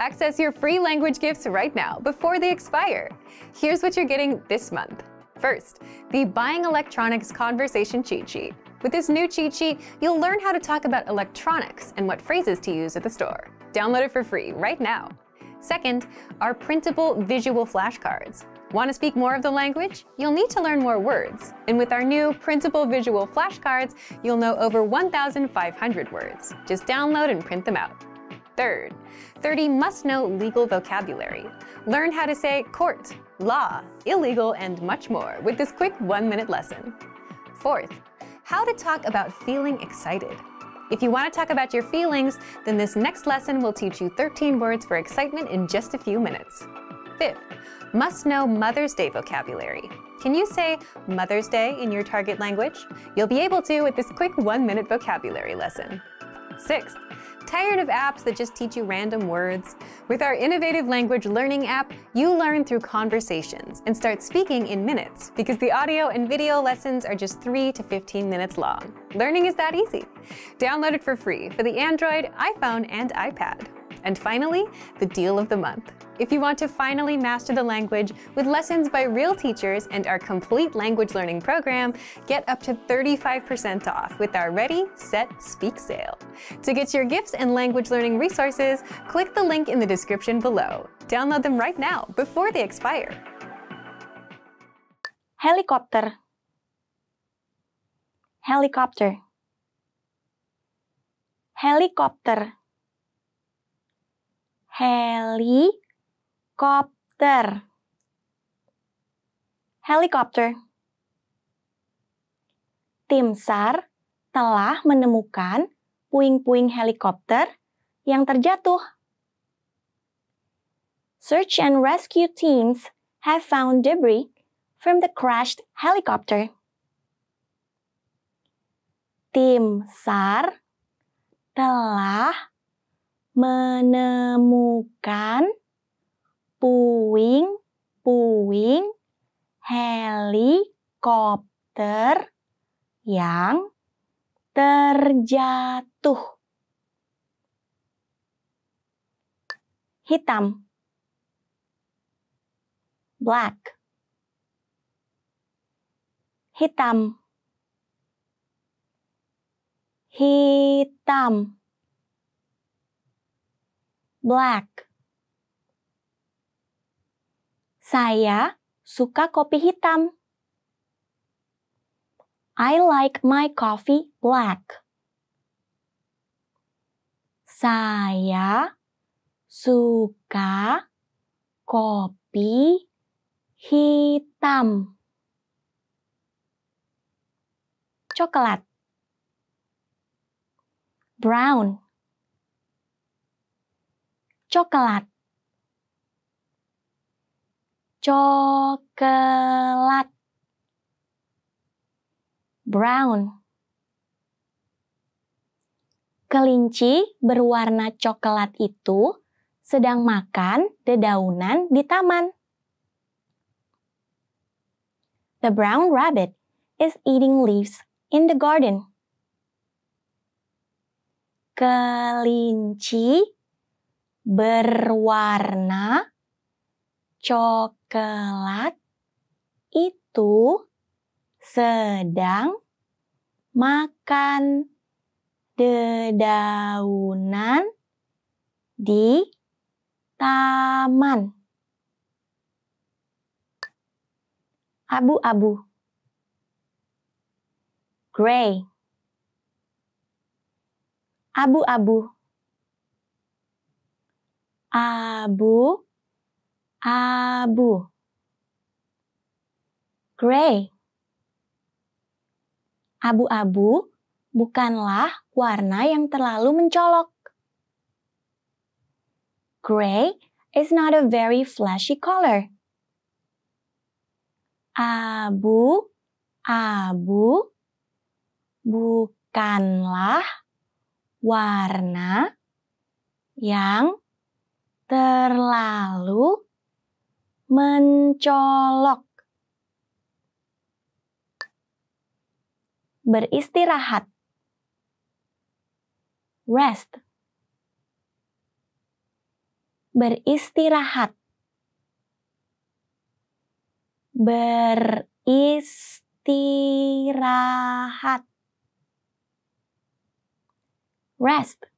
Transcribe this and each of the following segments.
Access your free language gifts right now before they expire. Here's what you're getting this month. First, the Buying Electronics Conversation Cheat Sheet. With this new cheat sheet, you'll learn how to talk about electronics and what phrases to use at the store. Download it for free right now. Second, our printable visual flashcards. Want to speak more of the language? You'll need to learn more words. And with our new printable visual flashcards, you'll know over 1,500 words. Just download and print them out. Third, 30 must know legal vocabulary. Learn how to say court, law, illegal, and much more with this quick one minute lesson. Fourth, how to talk about feeling excited. If you want to talk about your feelings, then this next lesson will teach you 13 words for excitement in just a few minutes. Fifth, must know Mother's Day vocabulary. Can you say Mother's Day in your target language? You'll be able to with this quick one minute vocabulary lesson. Sixth, Tired of apps that just teach you random words? With our innovative language learning app, you learn through conversations and start speaking in minutes because the audio and video lessons are just 3 to 15 minutes long. Learning is that easy. Download it for free for the Android, iPhone, and iPad. And finally, the deal of the month. If you want to finally master the language with lessons by real teachers and our complete language learning program, get up to 35% off with our Ready, Set, Speak sale. To get your gifts and language learning resources, click the link in the description below. Download them right now before they expire. Helicopter Helicopter Helicopter helikopter helikopter. Tim SAR telah menemukan puing-puing helikopter yang terjatuh. Search and rescue teams have found debris from the crashed helicopter. Tim SAR telah menemukan puing-puing helikopter yang terjatuh. Hitam. Black. Hitam. Hitam black. Saya suka kopi hitam. I like my coffee black. Saya suka kopi hitam. Coklat. Brown coklat coklat brown Kelinci berwarna coklat itu sedang makan dedaunan di taman. The brown rabbit is eating leaves in the garden. Kelinci berwarna coklat itu sedang makan dedaunan di taman. Abu-abu. Gray. Abu-abu abu, abu. Gray. Abu-abu bukanlah warna yang terlalu mencolok. Gray is not a very flashy color. Abu, abu bukanlah warna yang terlalu mencolok. Beristirahat. Rest. Beristirahat. Beristirahat. Rest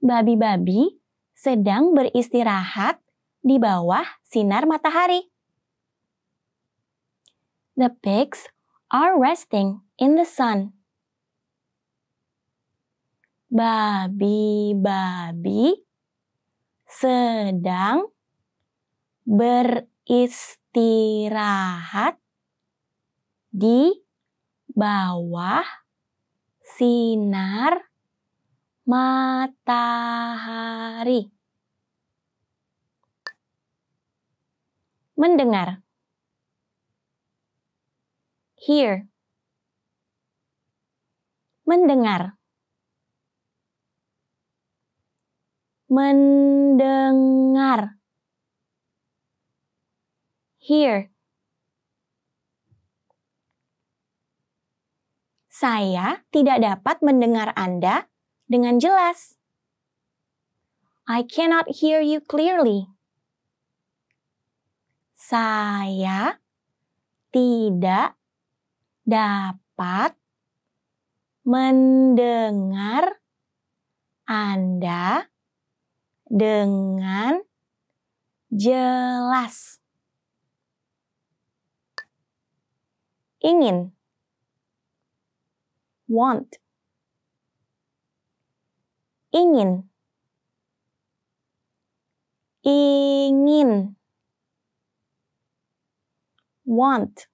babi-babi sedang beristirahat di bawah sinar matahari. The pigs are resting in the sun. Babi-babi sedang beristirahat di bawah sinar matahari matahari. Mendengar. Hear. Mendengar. Mendengar. Hear. Saya tidak dapat mendengar Anda dengan jelas. I cannot hear you clearly. Saya tidak dapat mendengar Anda dengan jelas. Ingin want ingin ingin want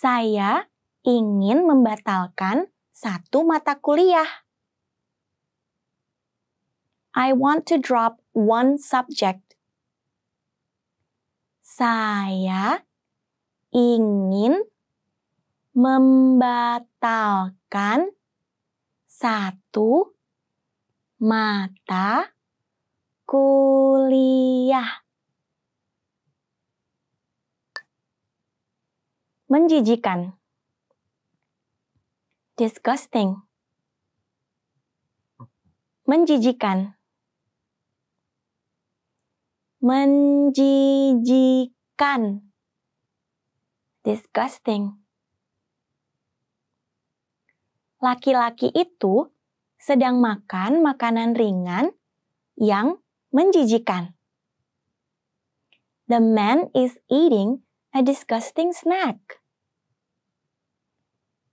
Saya ingin membatalkan satu mata kuliah. I want to drop one subject. Saya ingin membatalkan satu mata kuliah. Menjijikan. Disgusting. Menjijikan. Menjijikan. Disgusting laki-laki itu sedang makan makanan ringan yang menjijikan. The man is eating a disgusting snack.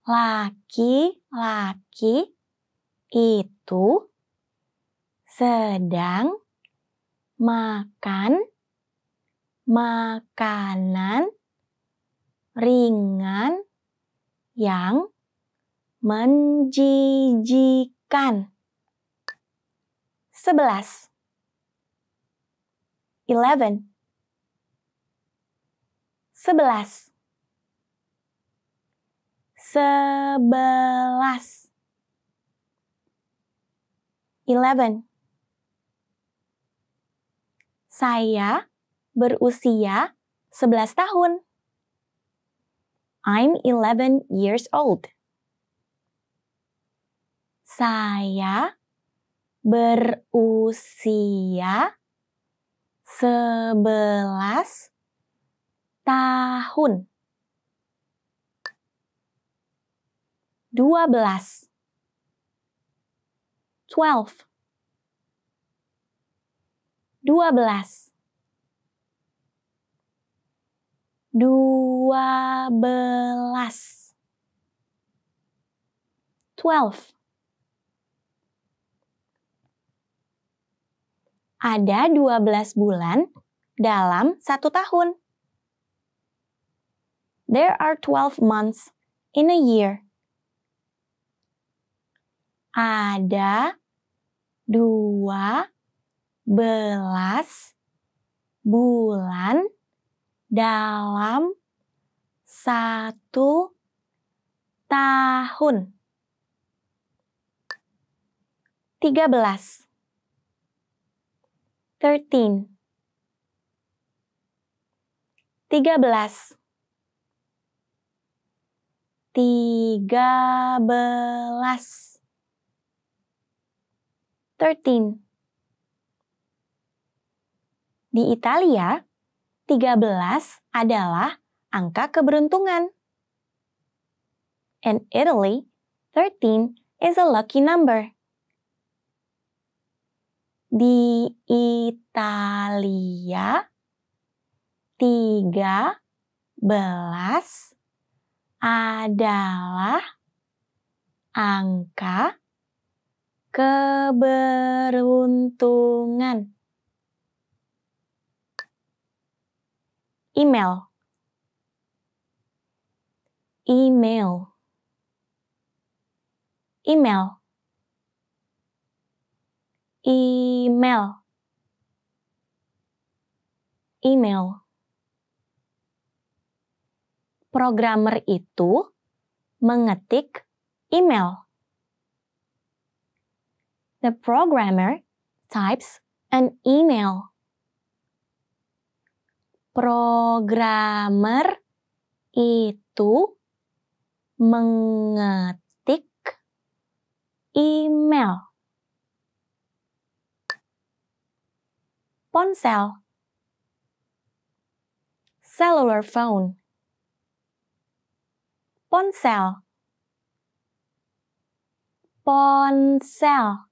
Laki-laki itu sedang makan makanan ringan yang menjijikan. Sebelas. Eleven. Sebelas. Sebelas. Eleven. Saya berusia sebelas tahun. I'm eleven years old. Saya berusia sebelas tahun. Dua belas. Twelve. Dua belas. Dua belas. Twelve. ada 12 bulan dalam satu tahun. There are 12 months in a year. Ada dua belas bulan dalam satu tahun. Tiga belas thirteen. Tiga belas. Tiga belas. Thirteen. Di Italia, 13 adalah angka keberuntungan. In Italy, 13 is a lucky number. Di Italia tiga belas adalah angka keberuntungan. Email email email email email programmer itu mengetik email the programmer types an email programmer itu mengetik email ponsel cellular phone ponsel ponsel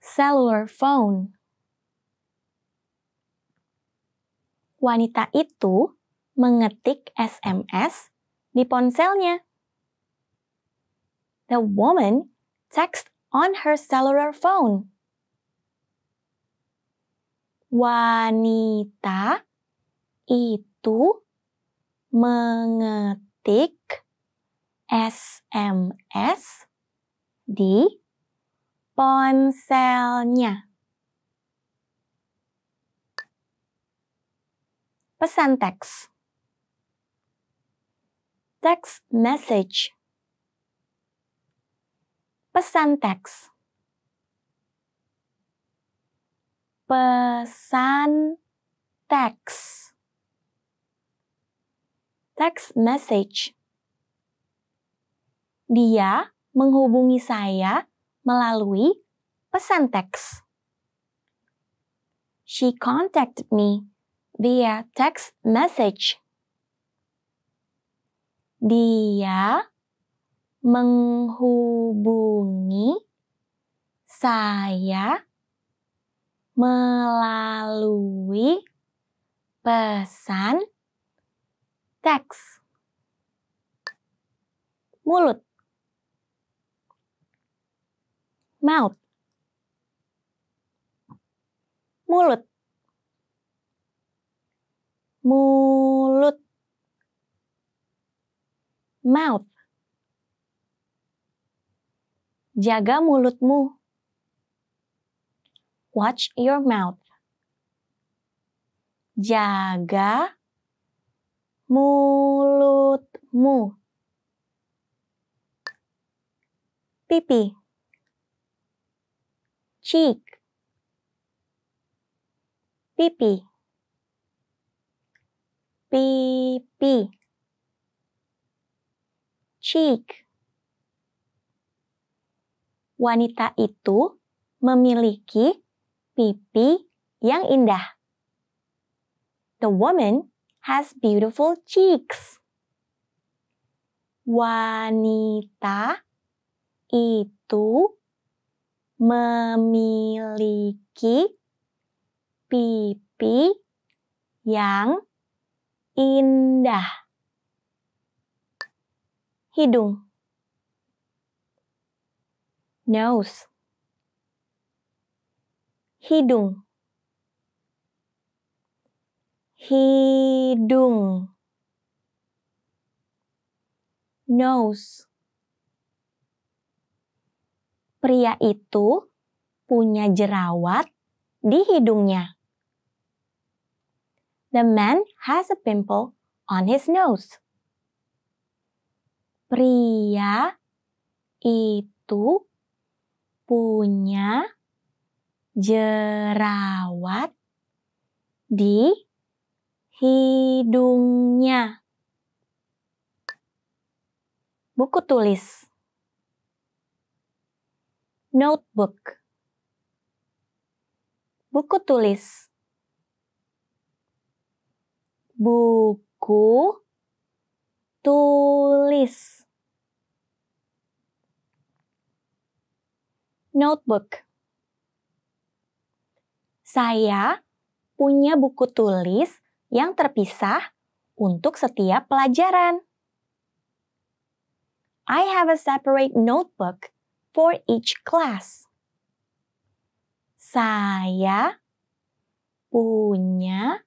cellular phone wanita itu mengetik SMS di ponselnya the woman text on her cellular phone wanita itu mengetik SMS di ponselnya. Pesan teks. Text message. Pesan teks. pesan teks. Text message. Dia menghubungi saya melalui pesan teks. She contacted me via text message. Dia menghubungi saya melalui pesan teks mulut mouth mulut mulut mouth jaga mulutmu Watch your mouth. Jaga mulutmu. Pipi. Cheek. Pipi. Pipi. Cheek. Wanita itu memiliki pipi yang indah. The woman has beautiful cheeks. Wanita itu memiliki pipi yang indah. Hidung. Nose hidung hidung nose pria itu punya jerawat di hidungnya the man has a pimple on his nose pria itu punya jerawat di hidungnya. Buku tulis. Notebook. Buku tulis. Buku tulis. Notebook. Saya punya buku tulis yang terpisah untuk setiap pelajaran. I have a separate notebook for each class. Saya punya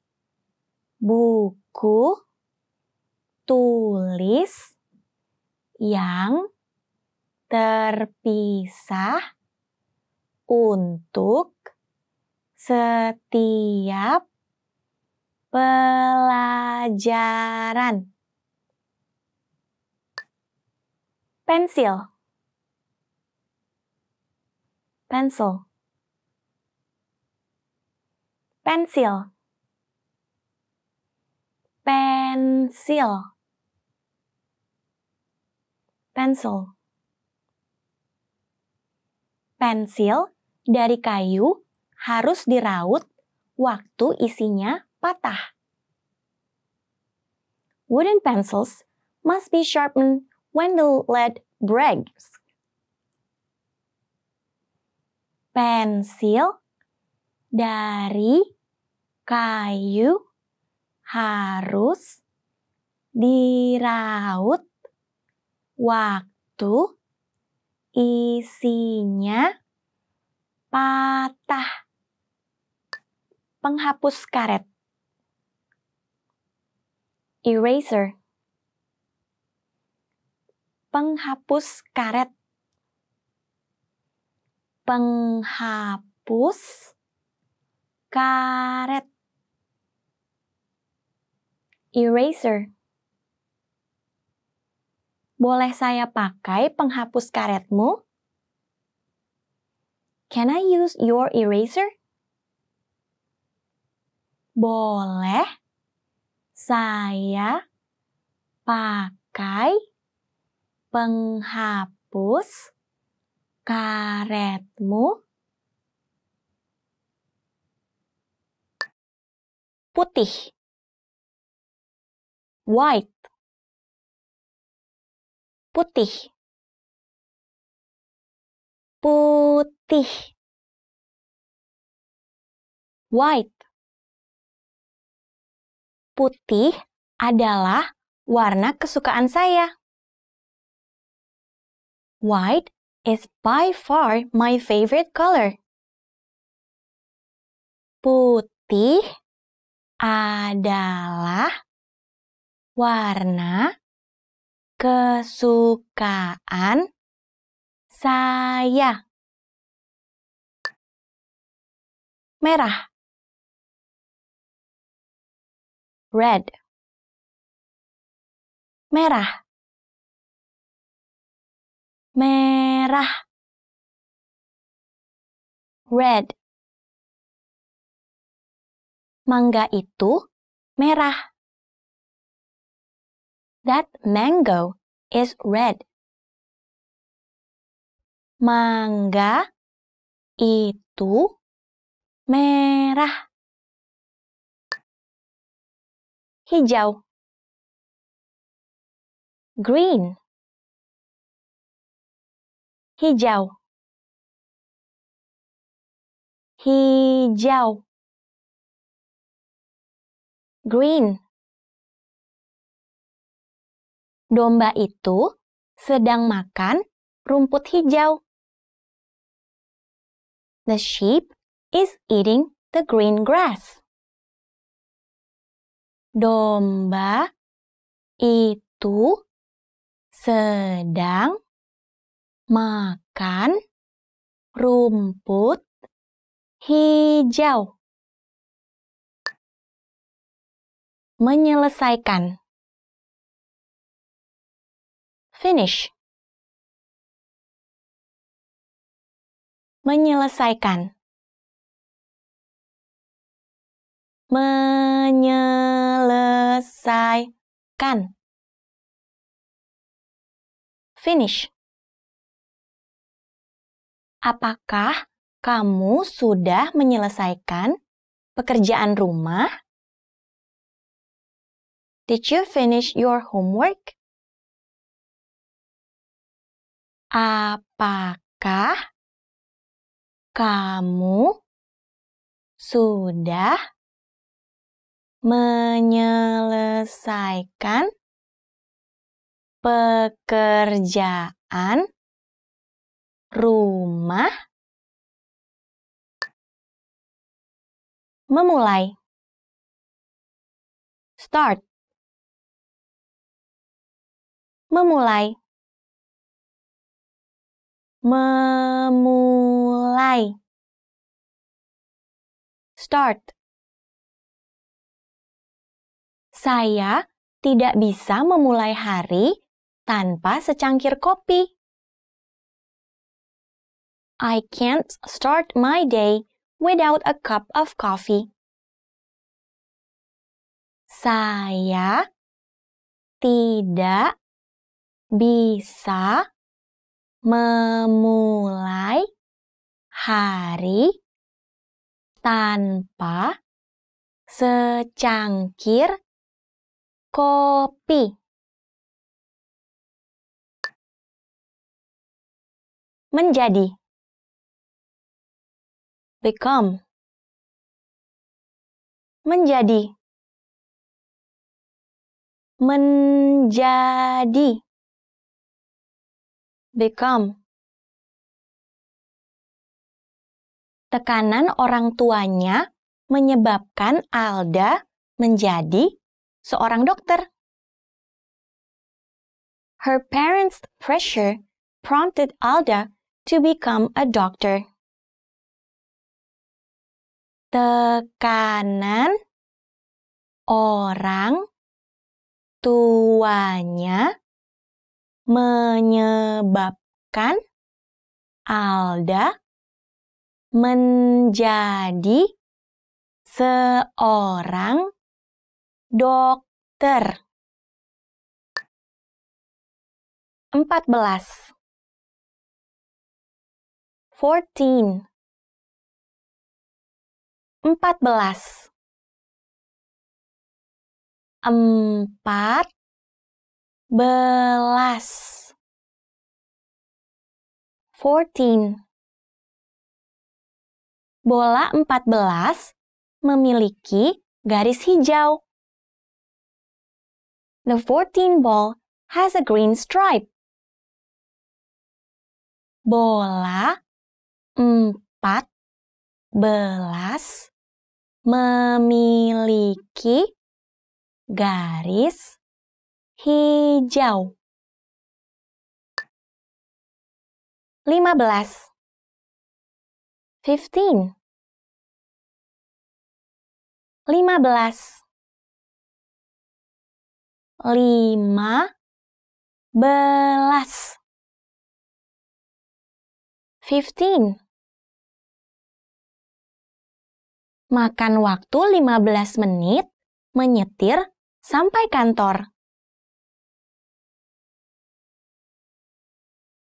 buku tulis yang terpisah untuk setiap pelajaran. Pensil. Pencil. Pensil. Pensil. Pencil. Pensil dari kayu harus diraut waktu isinya patah. Wooden pencils must be sharpened when the lead breaks. Pensil dari kayu harus diraut waktu isinya patah penghapus karet. Eraser. Penghapus karet. Penghapus karet. Eraser. Boleh saya pakai penghapus karetmu? Can I use your eraser? boleh saya pakai penghapus karetmu? Putih White Putih Putih White Putih adalah warna kesukaan saya. White is by far my favorite color. Putih adalah warna kesukaan saya. Merah red merah merah red mangga itu merah that mango is red mangga itu merah hijau green hijau hijau green Domba itu sedang makan rumput hijau. The sheep is eating the green grass domba itu sedang makan rumput hijau. Menyelesaikan. Finish. Menyelesaikan. menyelesaikan finish Apakah kamu sudah menyelesaikan pekerjaan rumah? Did you finish your homework? Apakah kamu sudah menyelesaikan pekerjaan rumah memulai start memulai memulai start Saya tidak bisa memulai hari tanpa secangkir kopi. I can't start my day without a cup of coffee. Saya tidak bisa memulai hari tanpa secangkir kopi menjadi become menjadi menjadi become tekanan orang tuanya menyebabkan Alda menjadi seorang dokter. Her parents' pressure prompted Alda to become a doctor. Tekanan orang tuanya menyebabkan Alda menjadi seorang dokter. 14 14 14 empat belas fourteen Bola empat belas memiliki garis hijau. The 14 ball has a green stripe. Bola empat belas memiliki garis hijau. 15 15 15 lima belas. Fifteen. Makan waktu 15 menit, menyetir sampai kantor.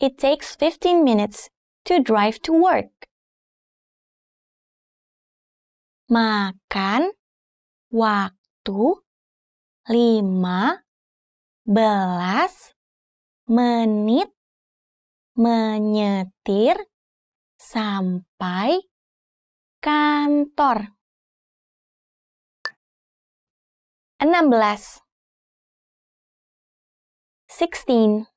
It takes 15 minutes to drive to work. Makan waktu lima belas menit menyetir sampai kantor. enam belas 16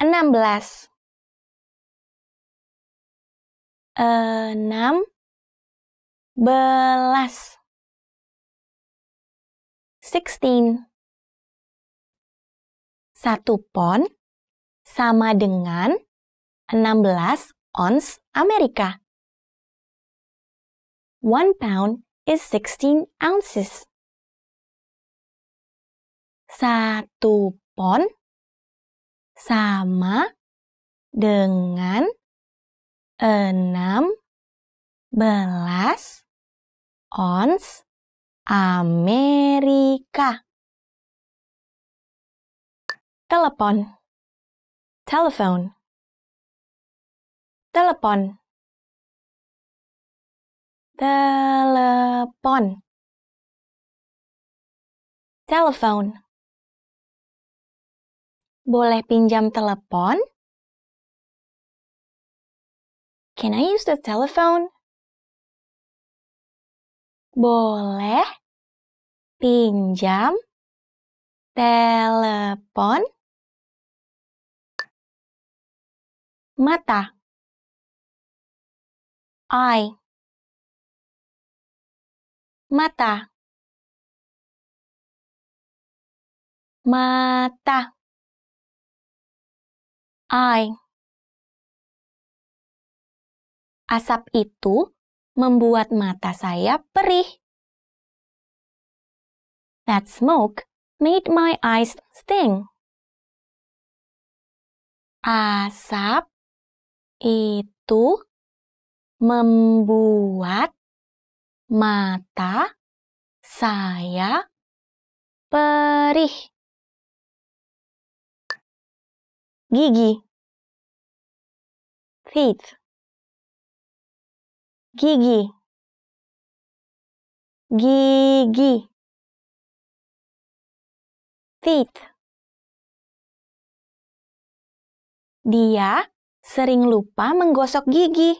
enam belas enam belas 16. Satu pon sama dengan 16 ons Amerika. One pound is 16 ounces. Satu pon sama dengan 16 ons Amerika. Telepon. Telephone. Telepon. Telepon. Telephone. Boleh pinjam telepon? Can I use the telephone? boleh pinjam telepon mata I mata mata I asap itu membuat mata saya perih. That smoke made my eyes sting. Asap itu membuat mata saya perih. Gigi. Teeth gigi gigi feet Dia sering lupa menggosok gigi.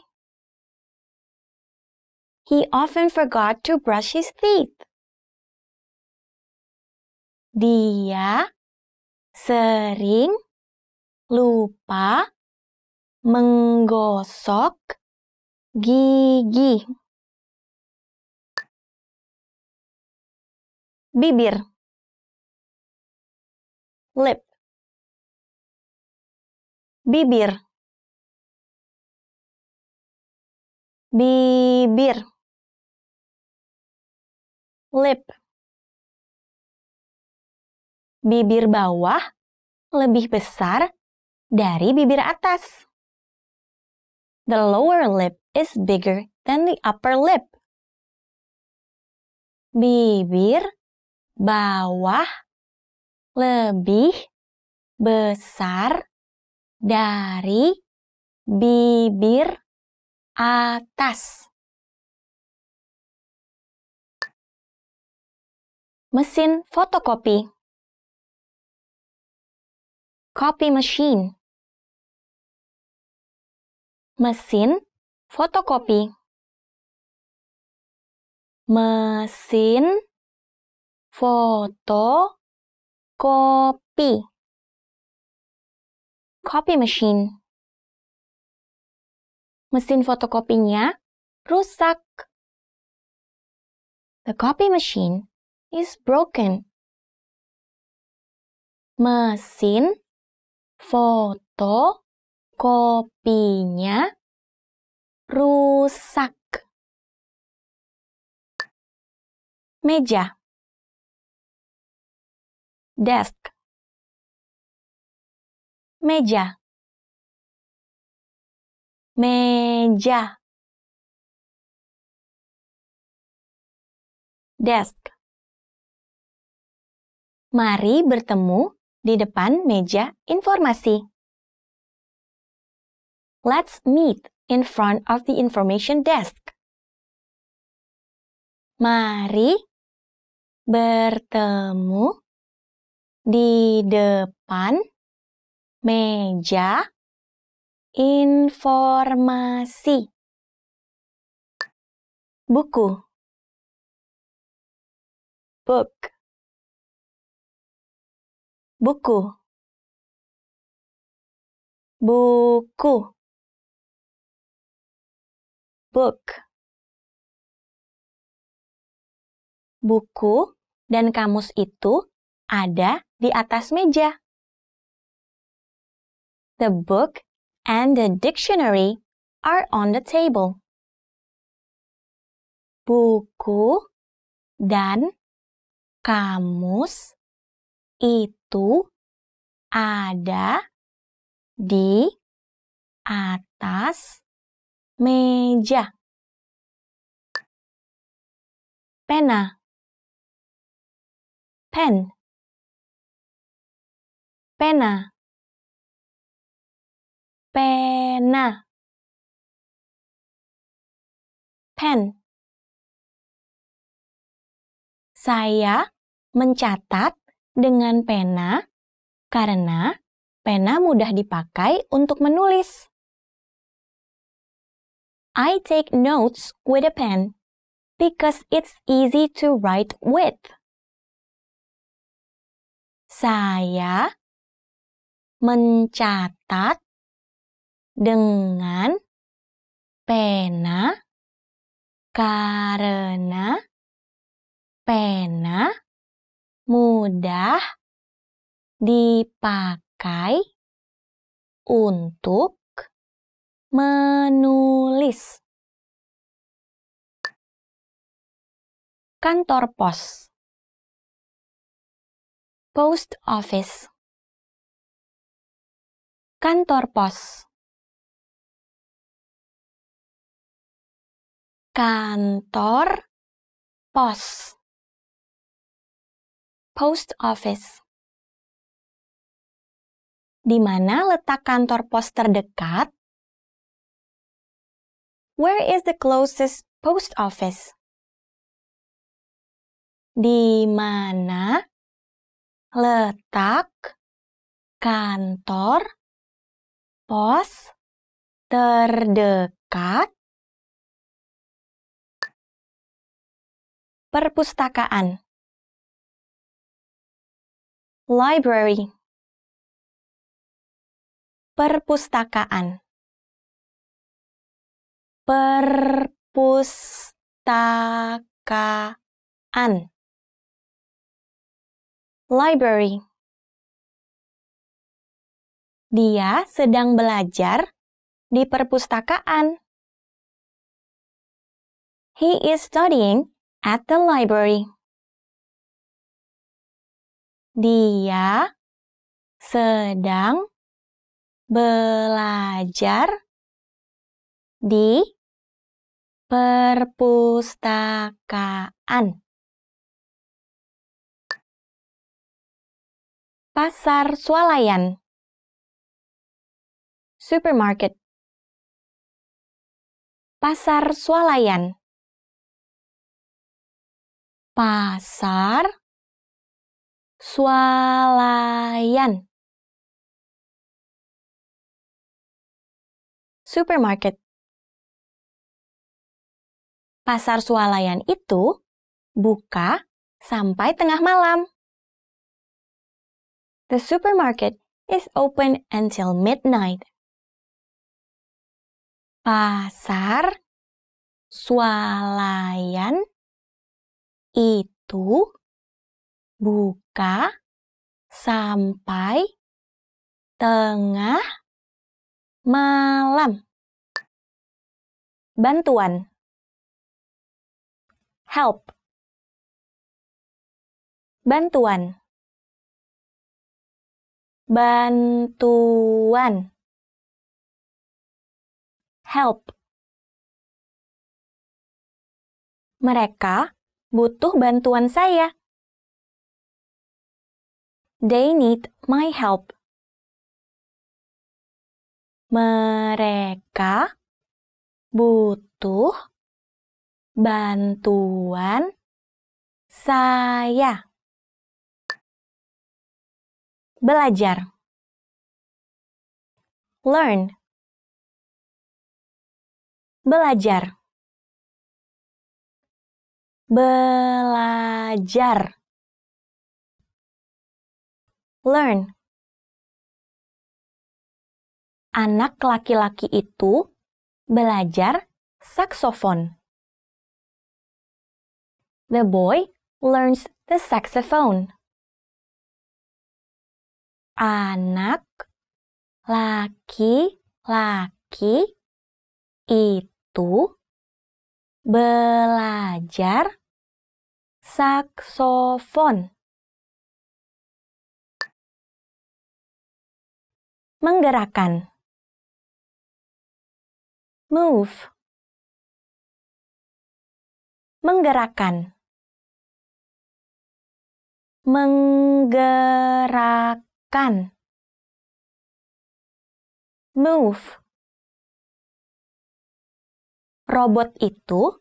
He often forgot to brush his teeth. Dia sering lupa menggosok gigi bibir lip bibir bibir lip bibir bawah lebih besar dari bibir atas the lower lip is bigger than the upper lip. Bibir bawah lebih besar dari bibir atas. Mesin fotokopi. Copy machine. Mesin fotokopi mesin foto kopi copy machine mesin fotokopinya rusak the copy machine is broken mesin foto kopinya rusak meja desk meja meja desk Mari bertemu di depan meja informasi. Let's meet in front of the information desk. Mari bertemu di depan meja informasi. Buku Book Buku Buku book. Buku dan kamus itu ada di atas meja. The book and the dictionary are on the table. Buku dan kamus itu ada di atas meja pena pen pena pena pen saya mencatat dengan pena karena pena mudah dipakai untuk menulis. I take notes with a pen because it's easy to write with. Saya mencatat dengan pena karena pena mudah dipakai untuk menulis kantor pos post office kantor pos kantor pos post office di mana letak kantor pos terdekat Where is the closest post office? Di mana letak kantor pos terdekat? Perpustakaan Library Perpustakaan perpustakaan library dia sedang belajar di perpustakaan he is studying at the library dia sedang belajar di perpustakaan pasar swalayan supermarket pasar swalayan pasar swalayan supermarket pasar swalayan itu buka sampai tengah malam. The supermarket is open until midnight. Pasar swalayan itu buka sampai tengah malam. Bantuan help. Bantuan. Bantuan. Help. Mereka butuh bantuan saya. They need my help. Mereka butuh bantuan saya. Belajar. Learn. Belajar. Belajar. Learn. Anak laki-laki itu belajar saksofon. The boy learns the saxophone. Anak laki-laki itu belajar saksofon. Menggerakkan. Move. Menggerakkan menggerakkan move robot itu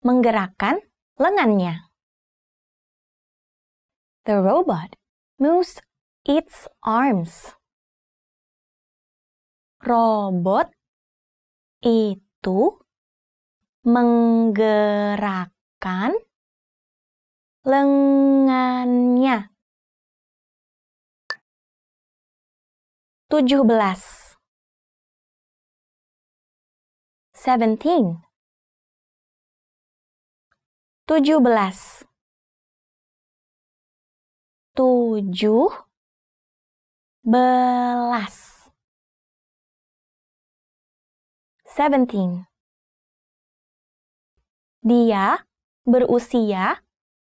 menggerakkan lengannya the robot moves its arms robot itu menggerakkan lengannya. 17 17 tujuh belas tujuh belas seventeen dia berusia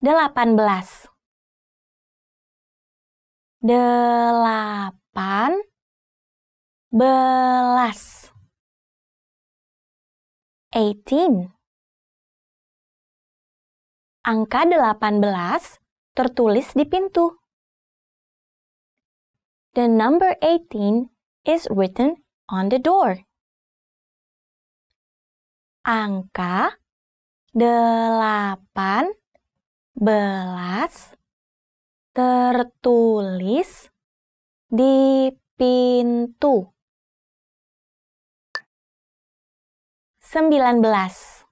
delapan belas. Delapan belas. Eighteen. Angka delapan belas tertulis di pintu. The number eighteen is written on the door. Angka delapan belas tertulis di pintu. Sembilan belas.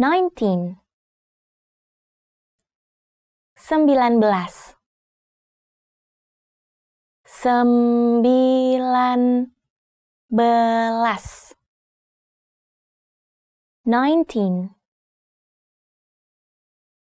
Nineteen. Sembilan belas. Sembilan belas. Nineteen.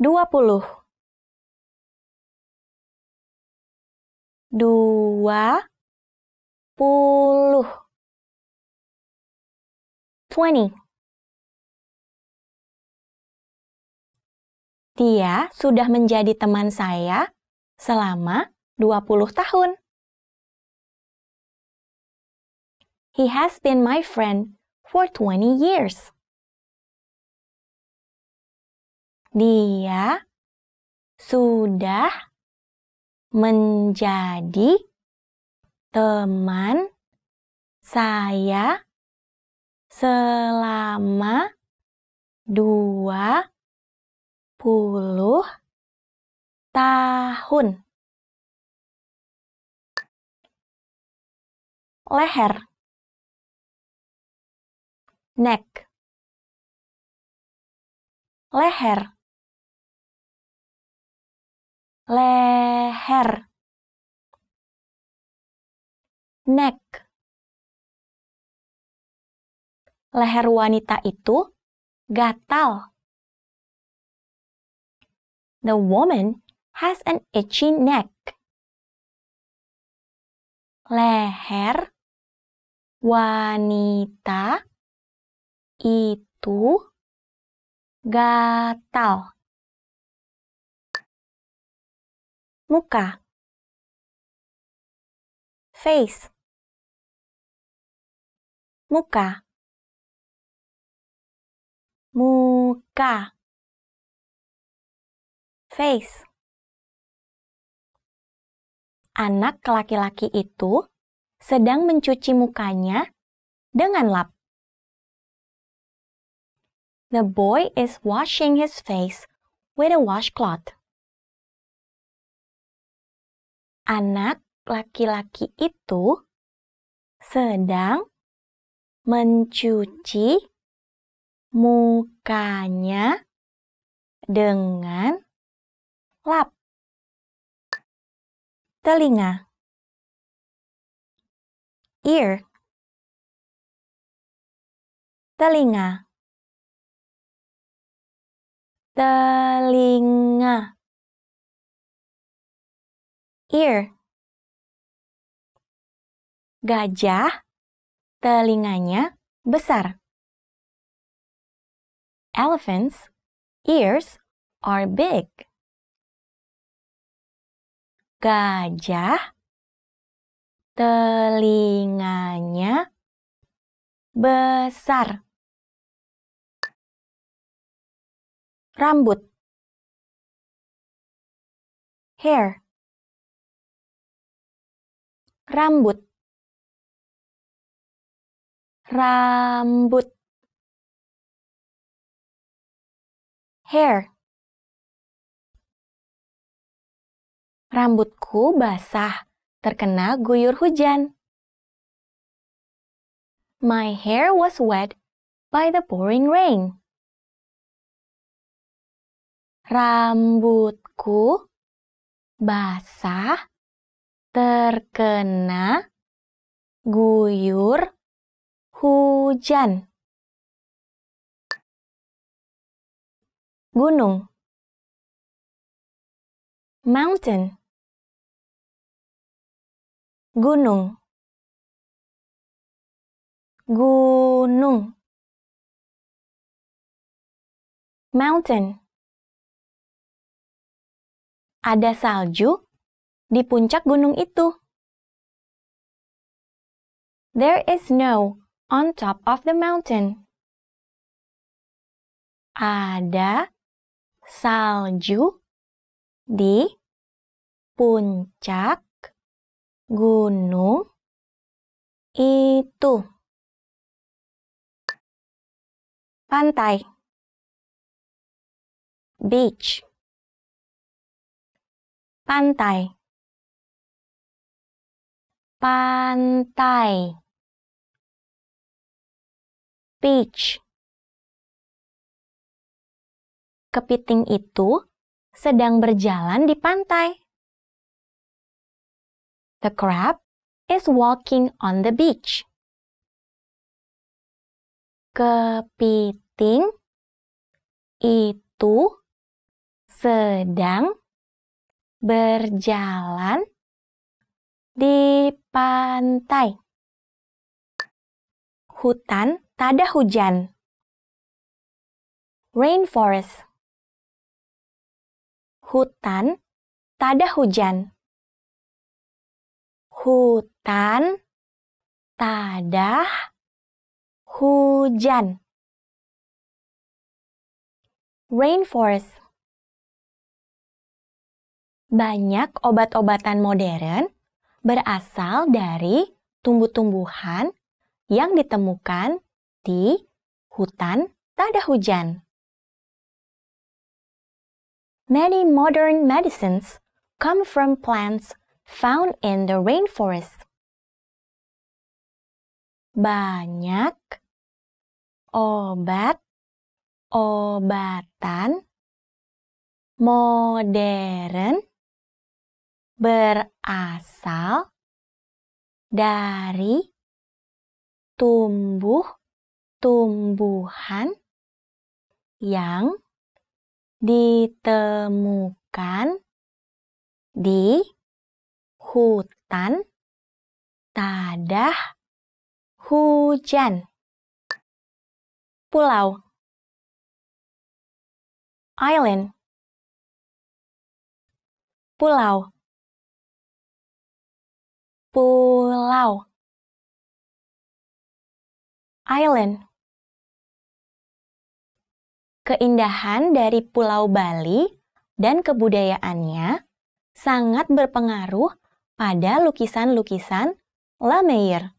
dua puluh dua puluh twenty Dia sudah menjadi teman saya selama dua puluh tahun. He has been my friend for twenty years. Dia sudah menjadi teman saya selama dua puluh tahun. Leher Neck Leher leher neck leher wanita itu gatal the woman has an itchy neck leher wanita itu gatal muka face muka muka face anak laki-laki itu sedang mencuci mukanya dengan lap The boy is washing his face with a washcloth. anak laki-laki itu sedang mencuci mukanya dengan lap telinga ear telinga telinga ear. Gajah telinganya besar. Elephants ears are big. Gajah telinganya besar. Rambut hair rambut rambut hair Rambutku basah, terkena guyur hujan. My hair was wet by the pouring rain. Rambutku basah terkena guyur hujan. Gunung Mountain Gunung Gunung Mountain Ada salju? di puncak gunung itu. There is snow on top of the mountain. Ada salju di puncak gunung itu. Pantai Beach Pantai pantai beach kepiting itu sedang berjalan di pantai the crab is walking on the beach kepiting itu sedang berjalan di pantai. Hutan tada hujan. Rainforest. Hutan tada hujan. Hutan tada hujan. Rainforest. Banyak obat-obatan modern berasal dari tumbuh-tumbuhan yang ditemukan di hutan tak hujan. Many modern medicines come from plants found in the rainforest. Banyak obat-obatan modern berasal dari tumbuh-tumbuhan yang ditemukan di hutan tadah hujan. Pulau Island Pulau pulau island. Keindahan dari Pulau Bali dan kebudayaannya sangat berpengaruh pada lukisan-lukisan La Meyer.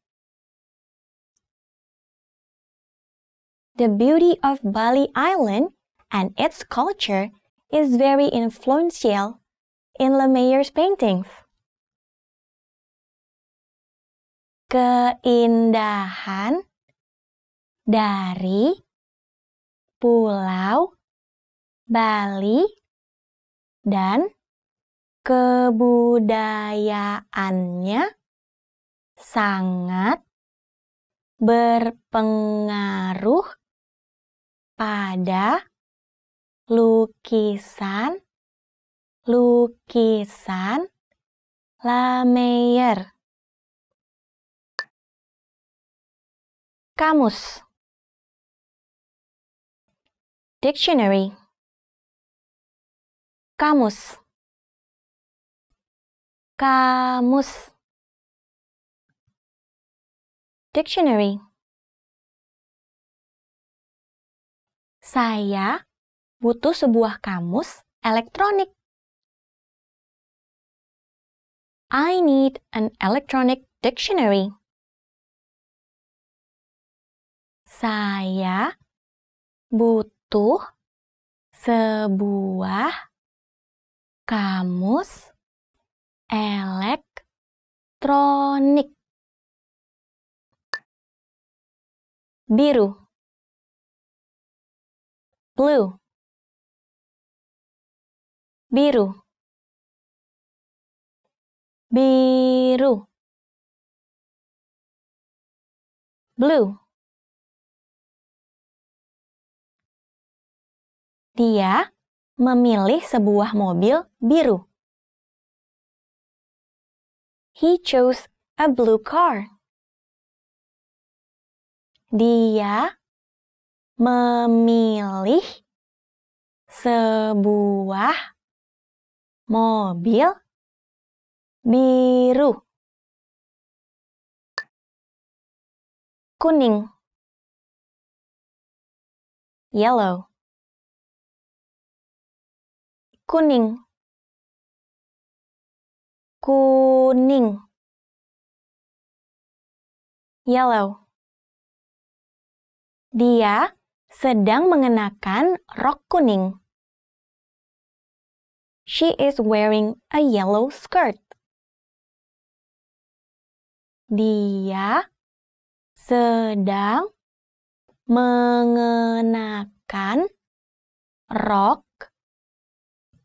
The beauty of Bali Island and its culture is very influential in La Meyer's paintings. keindahan dari Pulau Bali dan kebudayaannya sangat berpengaruh pada lukisan-lukisan Lameyer. Kamus Dictionary Kamus Kamus Dictionary Saya butuh sebuah kamus elektronik. I need an electronic dictionary. Saya butuh sebuah kamus elektronik. Biru blue biru biru blue Dia memilih sebuah mobil biru. He chose a blue car. Dia memilih sebuah mobil biru. Kuning. Yellow kuning kuning yellow dia sedang mengenakan rok kuning she is wearing a yellow skirt dia sedang mengenakan rok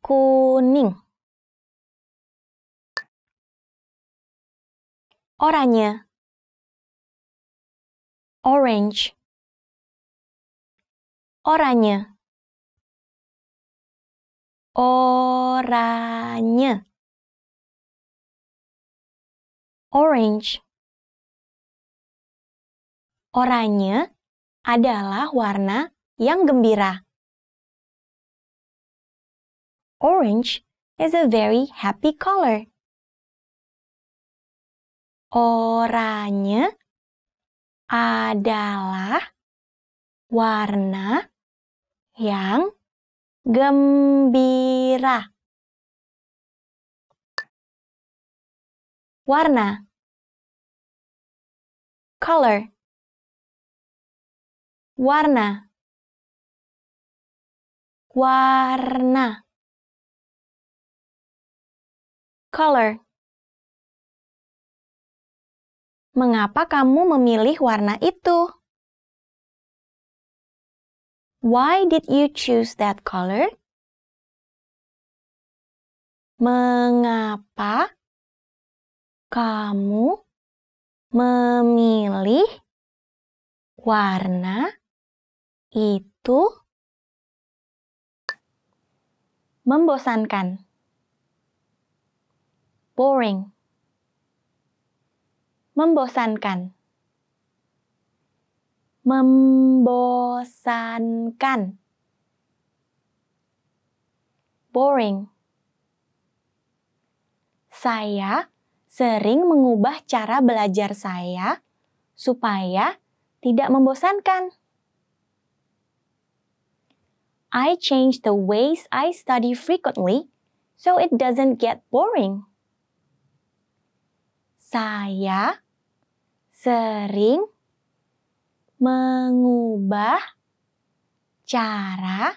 kuning oranye orange oranye oranye orange oranye adalah warna yang gembira Orange is a very happy color. Oranye adalah warna yang gembira. Warna color warna warna color? Mengapa kamu memilih warna itu? Why did you choose that color? Mengapa kamu memilih warna itu? Membosankan boring. Membosankan. Membosankan. Boring. Saya sering mengubah cara belajar saya supaya tidak membosankan. I change the ways I study frequently so it doesn't get boring. Saya sering mengubah cara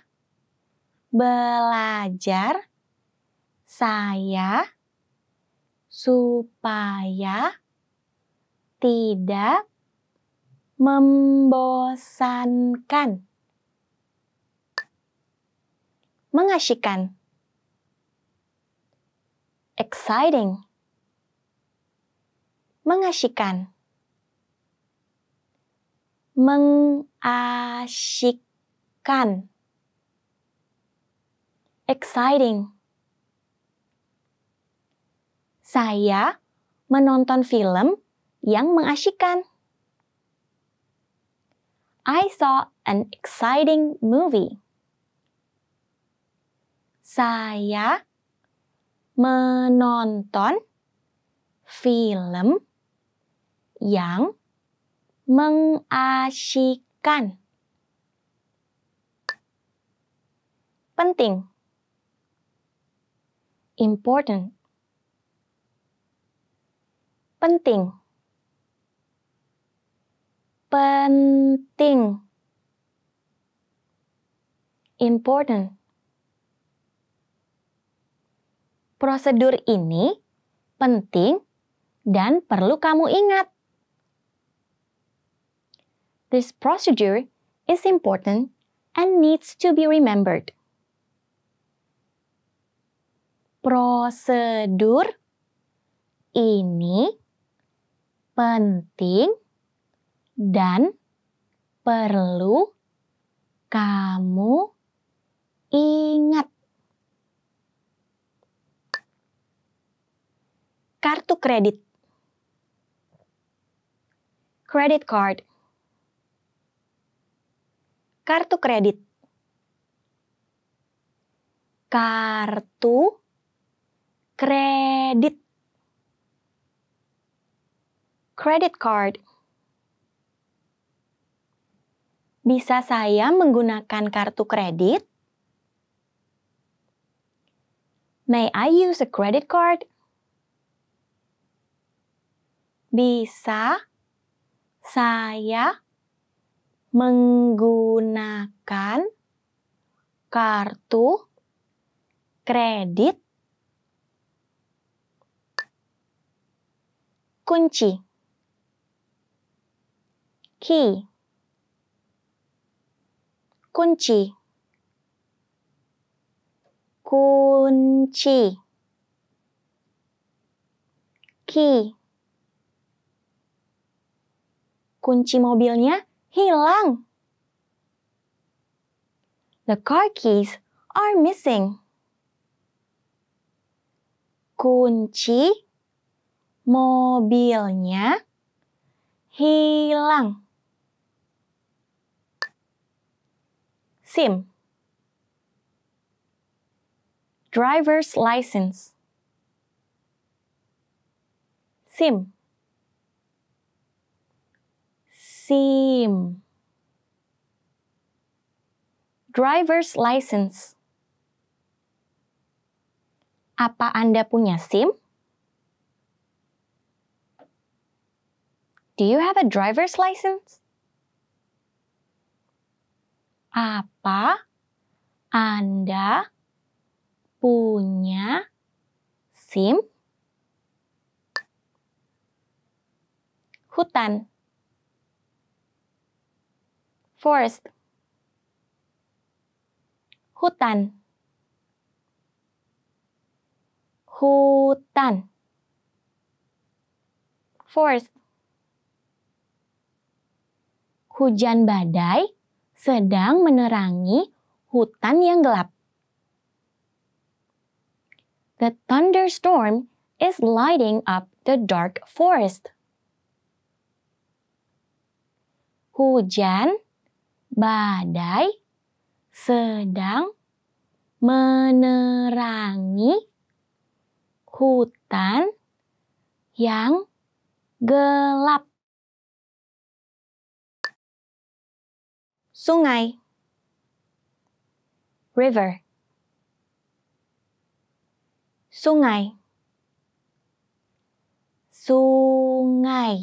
belajar saya supaya tidak membosankan. Mengasyikan. Exciting mengasyikan. Mengasyikan. Exciting. Saya menonton film yang mengasyikan. I saw an exciting movie. Saya menonton film yang mengasyikan. Penting. Important. Penting. Penting. Important. Prosedur ini penting dan perlu kamu ingat. This procedure is important and needs to be remembered. Prosedur ini penting dan perlu kamu ingat. Kartu kredit. Credit card Kartu kredit. Kartu kredit. Credit card. Bisa saya menggunakan kartu kredit? May I use a credit card? Bisa saya menggunakan kartu kredit kunci key kunci kunci key kunci mobilnya hilang. The car keys are missing. Kunci mobilnya hilang. SIM Driver's license SIM SIM Driver's license Apa Anda punya SIM? Do you have a driver's license? Apa Anda punya SIM? Hutan Forest. Hutan. Hutan. Forest. Hujan badai sedang menerangi hutan yang gelap. The thunderstorm is lighting up the dark forest. Hujan badai sedang menerangi hutan yang gelap. Sungai River Sungai Sungai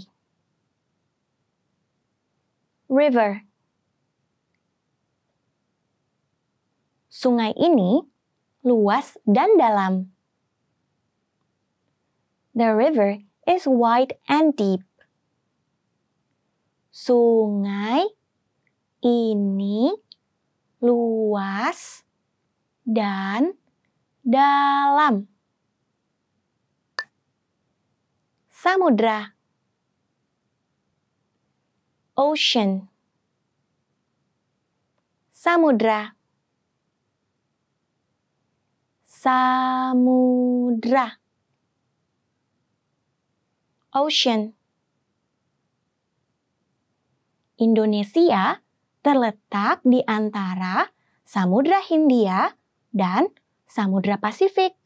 River Sungai ini luas dan dalam. The river is wide and deep. Sungai ini luas dan dalam. Samudra Ocean Samudra samudra ocean Indonesia terletak di antara Samudra Hindia dan Samudra Pasifik.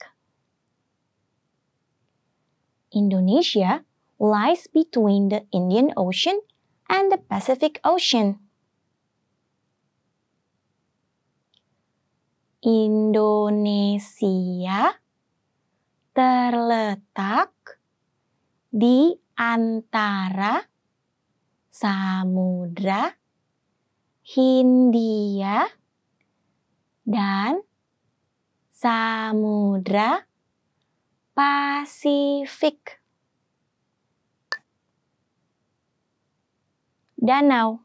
Indonesia lies between the Indian Ocean and the Pacific Ocean. Indonesia terletak di antara Samudra Hindia dan Samudra Pasifik. Danau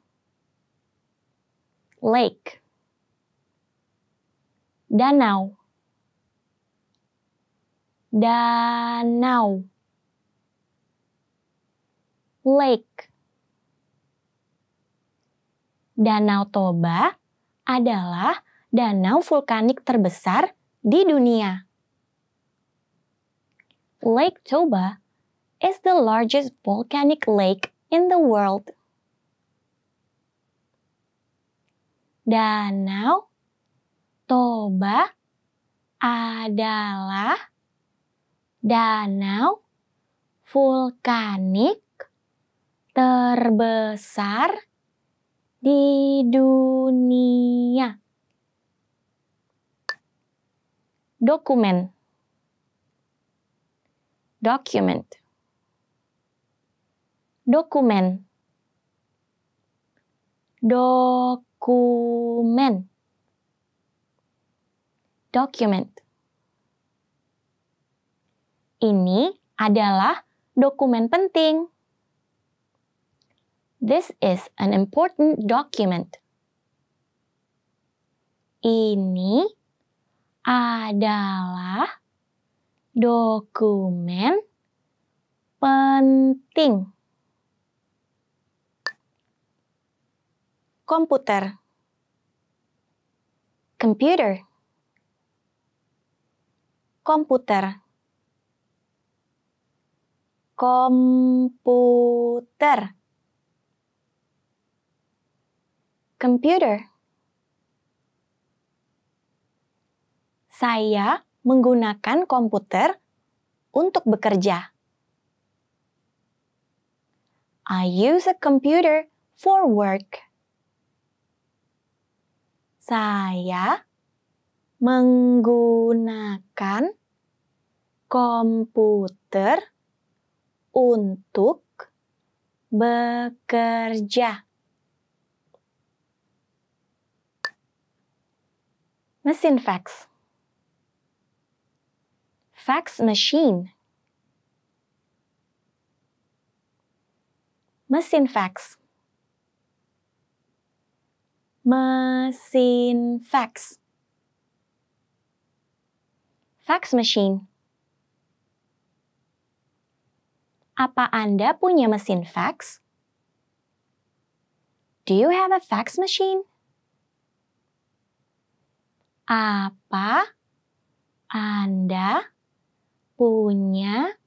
Lake danau danau lake Danau Toba adalah danau vulkanik terbesar di dunia. Lake Toba is the largest volcanic lake in the world. Danau Toba adalah danau vulkanik terbesar di dunia. Dokumen Document Dokumen Dokumen document. Ini adalah dokumen penting. This is an important document. Ini adalah dokumen penting. Komputer. Computer komputer komputer computer Saya menggunakan komputer untuk bekerja. I use a computer for work. Saya menggunakan komputer untuk bekerja. Mesin fax. Fax machine. Mesin fax. Mesin fax. Fax machine. Apa Anda punya mesin fax? Do you have a fax machine? Apa Anda punya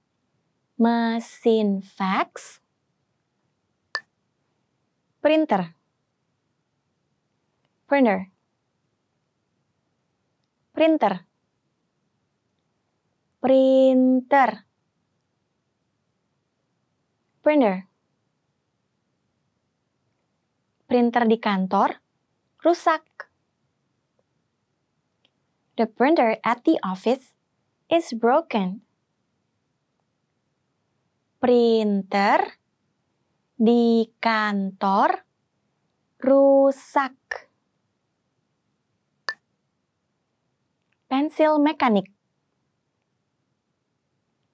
mesin fax? Printer. Printer. Printer printer printer printer di kantor rusak The printer at the office is broken. Printer di kantor rusak. Pensil mekanik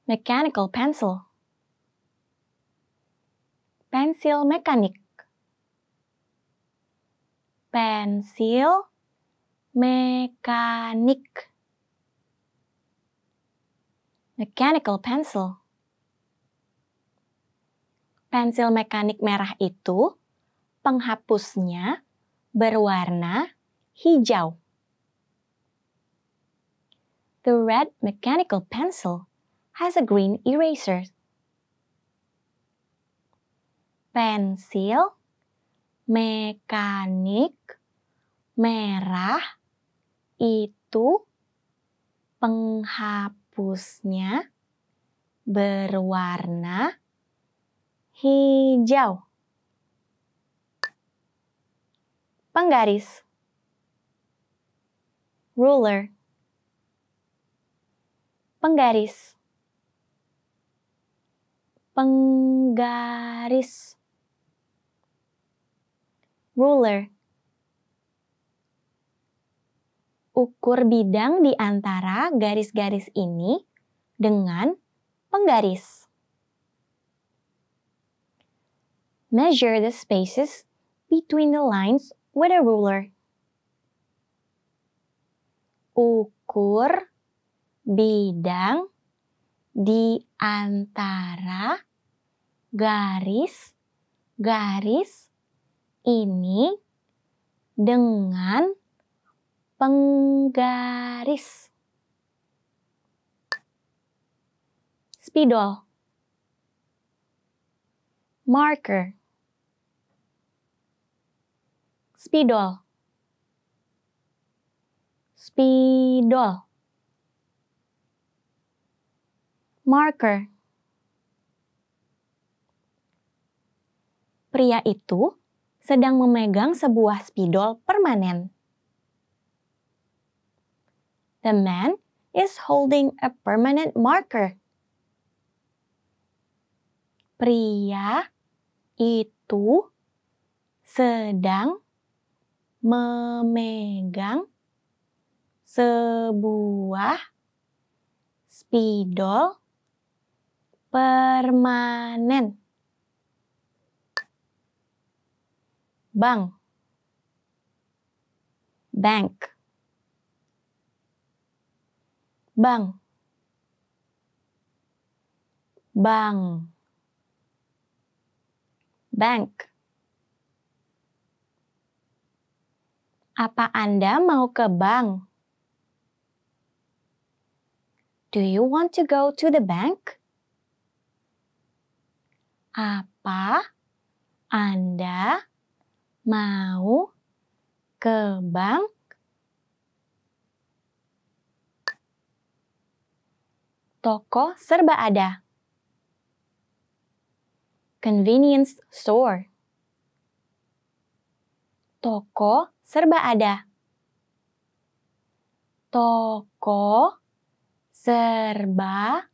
mechanical pencil, pensil mekanik, pensil mekanik, mechanical pencil. Pensil mekanik merah itu penghapusnya berwarna hijau. The red mechanical pencil has a green eraser. Pensil, mekanik, merah, itu penghapusnya berwarna hijau. Penggaris Ruler Penggaris penggaris ruler ukur bidang di antara garis-garis ini dengan penggaris measure the spaces between the lines with a ruler ukur bidang di antara garis-garis ini dengan penggaris. Spidol. Marker. Spidol. Spidol. marker. Pria itu sedang memegang sebuah spidol permanen. The man is holding a permanent marker. Pria itu sedang memegang sebuah spidol permanen bank bank bank bank bank Apa Anda mau ke bank? Do you want to go to the bank? Apa Anda mau ke bank? Toko serba ada. Convenience store. Toko serba ada. Toko serba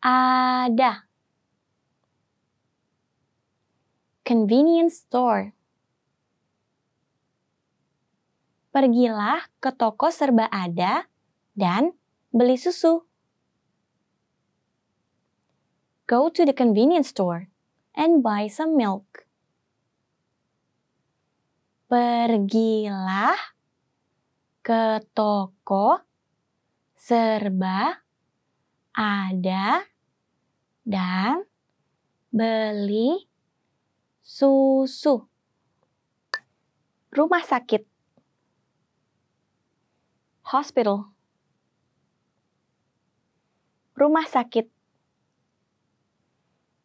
ada. convenience store. Pergilah ke toko serba ada dan beli susu. Go to the convenience store and buy some milk. Pergilah ke toko serba ada dan beli susu rumah sakit hospital rumah sakit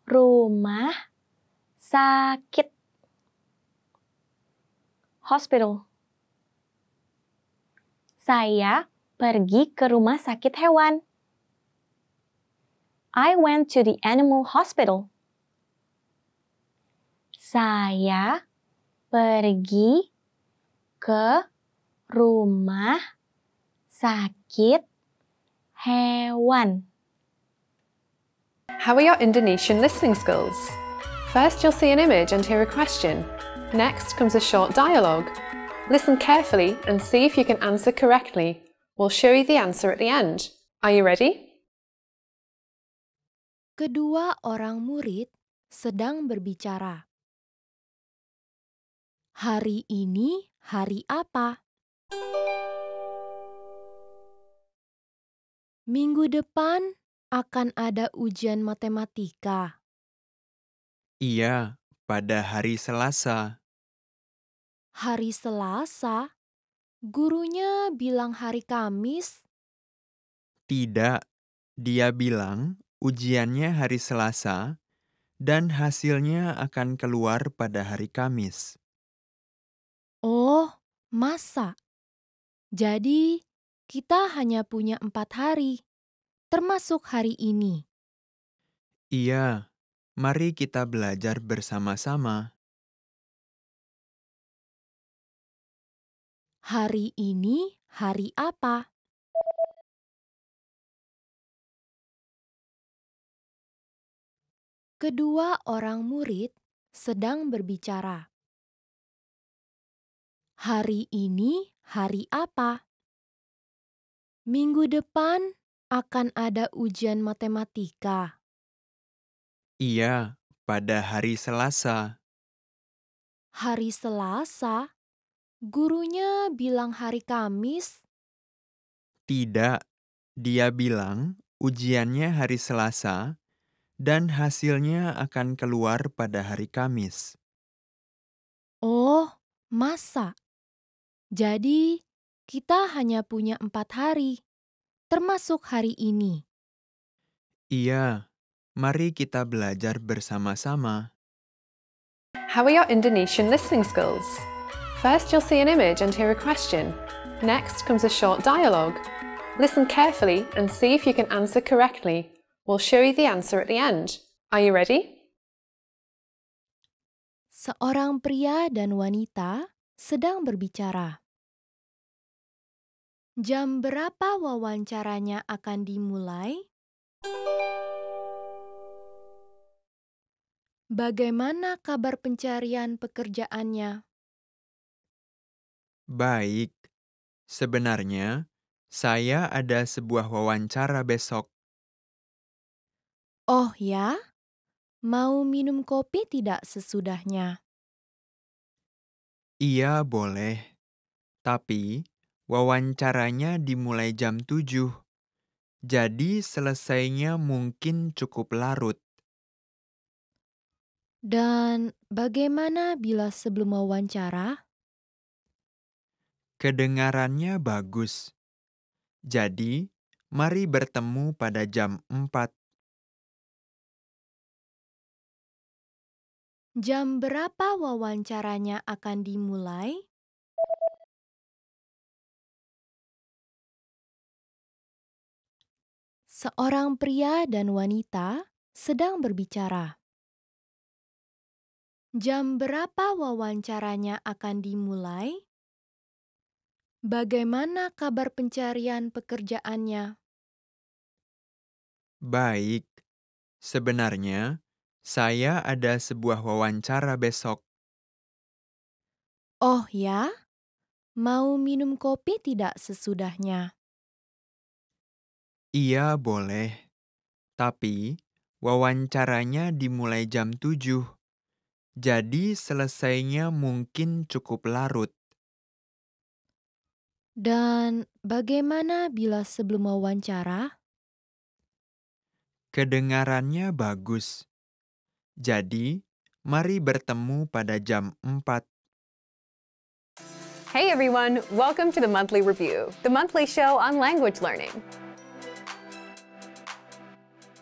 rumah sakit hospital saya pergi ke rumah sakit hewan I went to the animal hospital saya pergi ke rumah sakit hewan. How are your Indonesian listening skills? First, you'll see an image and hear a question. Next comes a short dialogue. Listen carefully and see if you can answer correctly. We'll show you the answer at the end. Are you ready? Kedua orang murid sedang berbicara. Hari ini hari apa? Minggu depan akan ada ujian matematika. Iya, pada hari Selasa. Hari Selasa? Gurunya bilang hari Kamis. Tidak, dia bilang ujiannya hari Selasa dan hasilnya akan keluar pada hari Kamis. Oh, masa. Jadi, kita hanya punya empat hari, termasuk hari ini. Iya, mari kita belajar bersama-sama. Hari ini hari apa? Kedua orang murid sedang berbicara hari ini hari apa? Minggu depan akan ada ujian matematika. Iya, pada hari Selasa. Hari Selasa? Gurunya bilang hari Kamis? Tidak, dia bilang ujiannya hari Selasa dan hasilnya akan keluar pada hari Kamis. Oh, masa? Jadi, kita hanya punya empat hari, termasuk hari ini. Iya, mari kita belajar bersama-sama. How are your Indonesian listening skills? First, you'll see an image and hear a question. Next comes a short dialogue. Listen carefully and see if you can answer correctly. We'll show you the answer at the end. Are you ready? Seorang pria dan wanita sedang berbicara. Jam berapa wawancaranya akan dimulai? Bagaimana kabar pencarian pekerjaannya? Baik, sebenarnya saya ada sebuah wawancara besok. Oh ya, mau minum kopi tidak sesudahnya? Iya, boleh, tapi Wawancaranya dimulai jam 7, jadi selesainya mungkin cukup larut. Dan bagaimana bila sebelum wawancara? Kedengarannya bagus. Jadi, mari bertemu pada jam 4. Jam berapa wawancaranya akan dimulai? seorang pria dan wanita sedang berbicara. Jam berapa wawancaranya akan dimulai? Bagaimana kabar pencarian pekerjaannya? Baik, sebenarnya saya ada sebuah wawancara besok. Oh ya, mau minum kopi tidak sesudahnya? Iya, boleh. Tapi, wawancaranya dimulai jam 7. Jadi selesainya mungkin cukup larut. Dan bagaimana bila sebelum wawancara? Kedengarannya bagus. Jadi, mari bertemu pada jam 4. Hey everyone, welcome to the monthly review, the monthly show on language learning.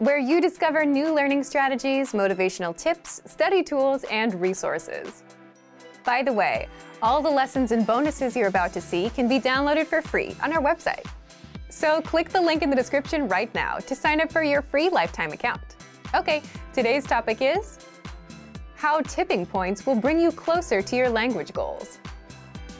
where you discover new learning strategies, motivational tips, study tools, and resources. By the way, all the lessons and bonuses you're about to see can be downloaded for free on our website. So click the link in the description right now to sign up for your free lifetime account. Okay, today's topic is how tipping points will bring you closer to your language goals.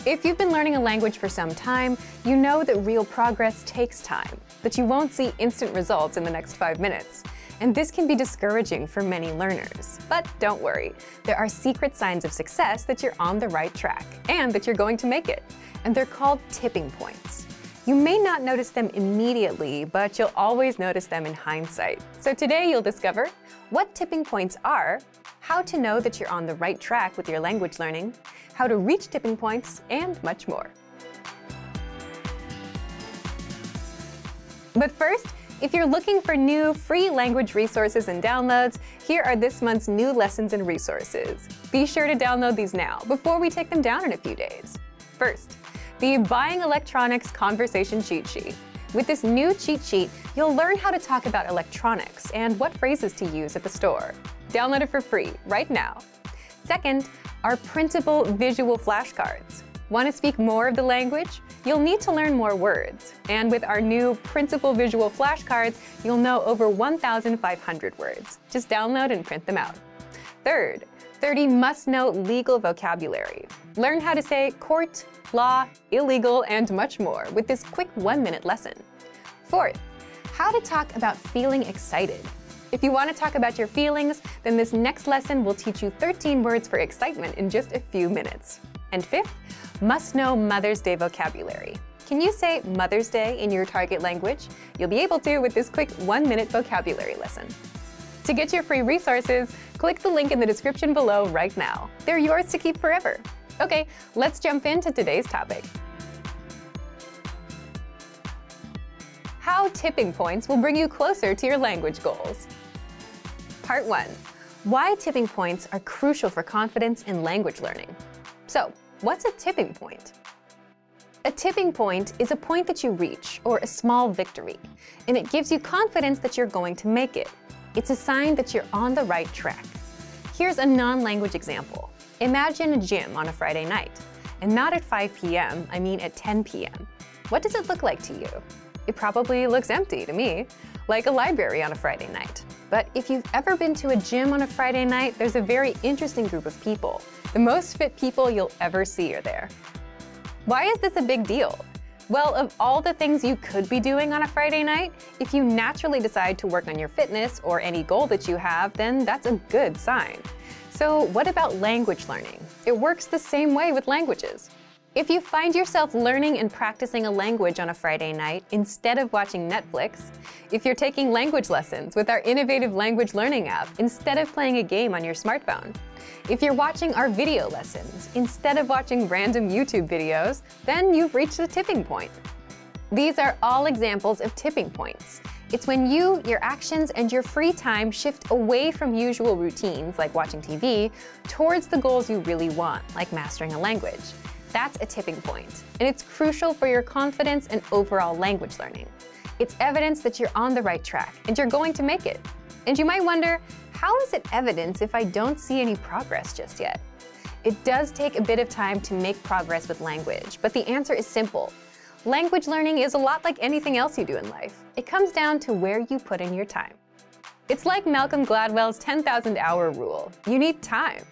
If you've been learning a language for some time, you know that real progress takes time that you won't see instant results in the next five minutes. And this can be discouraging for many learners. But don't worry, there are secret signs of success that you're on the right track and that you're going to make it. And they're called tipping points. You may not notice them immediately, but you'll always notice them in hindsight. So today you'll discover what tipping points are, how to know that you're on the right track with your language learning, how to reach tipping points, and much more. But first, if you're looking for new free language resources and downloads, here are this month's new lessons and resources. Be sure to download these now before we take them down in a few days. First, the Buying Electronics Conversation Cheat Sheet. With this new cheat sheet, you'll learn how to talk about electronics and what phrases to use at the store. Download it for free right now. Second, our printable visual flashcards. Want to speak more of the language? You'll need to learn more words. And with our new Principal Visual Flashcards, you'll know over 1,500 words. Just download and print them out. Third, 30 must-know legal vocabulary. Learn how to say court, law, illegal, and much more with this quick one-minute lesson. Fourth, how to talk about feeling excited. If you want to talk about your feelings, then this next lesson will teach you 13 words for excitement in just a few minutes. And fifth, must know Mother's Day vocabulary. Can you say Mother's Day in your target language? You'll be able to with this quick one minute vocabulary lesson. To get your free resources, click the link in the description below right now. They're yours to keep forever. Okay, let's jump into today's topic. How tipping points will bring you closer to your language goals. Part 1. Why tipping points are crucial for confidence in language learning. So, what's a tipping point? A tipping point is a point that you reach, or a small victory, and it gives you confidence that you're going to make it. It's a sign that you're on the right track. Here's a non-language example. Imagine a gym on a Friday night, and not at 5 p.m., I mean at 10 p.m. What does it look like to you? It probably looks empty to me like a library on a Friday night. But if you've ever been to a gym on a Friday night, there's a very interesting group of people. The most fit people you'll ever see are there. Why is this a big deal? Well, of all the things you could be doing on a Friday night, if you naturally decide to work on your fitness or any goal that you have, then that's a good sign. So what about language learning? It works the same way with languages. If you find yourself learning and practicing a language on a Friday night instead of watching Netflix, if you're taking language lessons with our innovative language learning app instead of playing a game on your smartphone, if you're watching our video lessons instead of watching random YouTube videos, then you've reached the tipping point. These are all examples of tipping points. It's when you, your actions, and your free time shift away from usual routines like watching TV towards the goals you really want, like mastering a language. That's a tipping point, and it's crucial for your confidence and overall language learning. It's evidence that you're on the right track and you're going to make it. And you might wonder, how is it evidence if I don't see any progress just yet? It does take a bit of time to make progress with language, but the answer is simple. Language learning is a lot like anything else you do in life. It comes down to where you put in your time. It's like Malcolm Gladwell's 10,000 hour rule. You need time.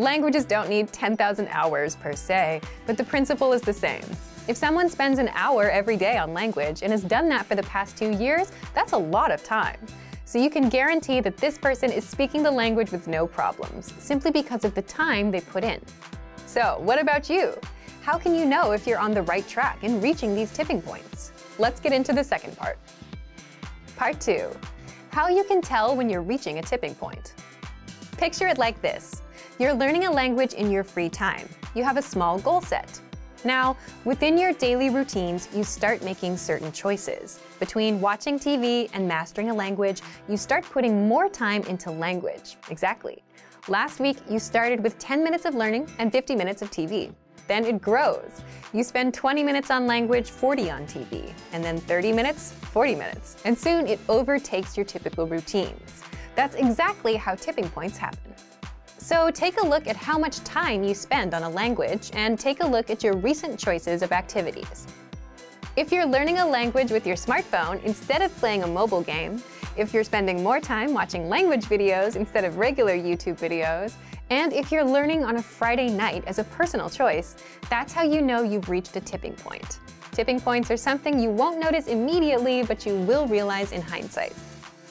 Languages don't need 10,000 hours per se, but the principle is the same. If someone spends an hour every day on language and has done that for the past two years, that's a lot of time. So you can guarantee that this person is speaking the language with no problems, simply because of the time they put in. So what about you? How can you know if you're on the right track in reaching these tipping points? Let's get into the second part. Part 2. How you can tell when you're reaching a tipping point. Picture it like this. You're learning a language in your free time. You have a small goal set. Now, within your daily routines, you start making certain choices. Between watching TV and mastering a language, you start putting more time into language. Exactly. Last week, you started with 10 minutes of learning and 50 minutes of TV. Then it grows. You spend 20 minutes on language, 40 on TV, and then 30 minutes, 40 minutes. And soon it overtakes your typical routines. That's exactly how tipping points happen. So take a look at how much time you spend on a language and take a look at your recent choices of activities. If you're learning a language with your smartphone instead of playing a mobile game, if you're spending more time watching language videos instead of regular YouTube videos, and if you're learning on a Friday night as a personal choice, that's how you know you've reached a tipping point. Tipping points are something you won't notice immediately, but you will realize in hindsight.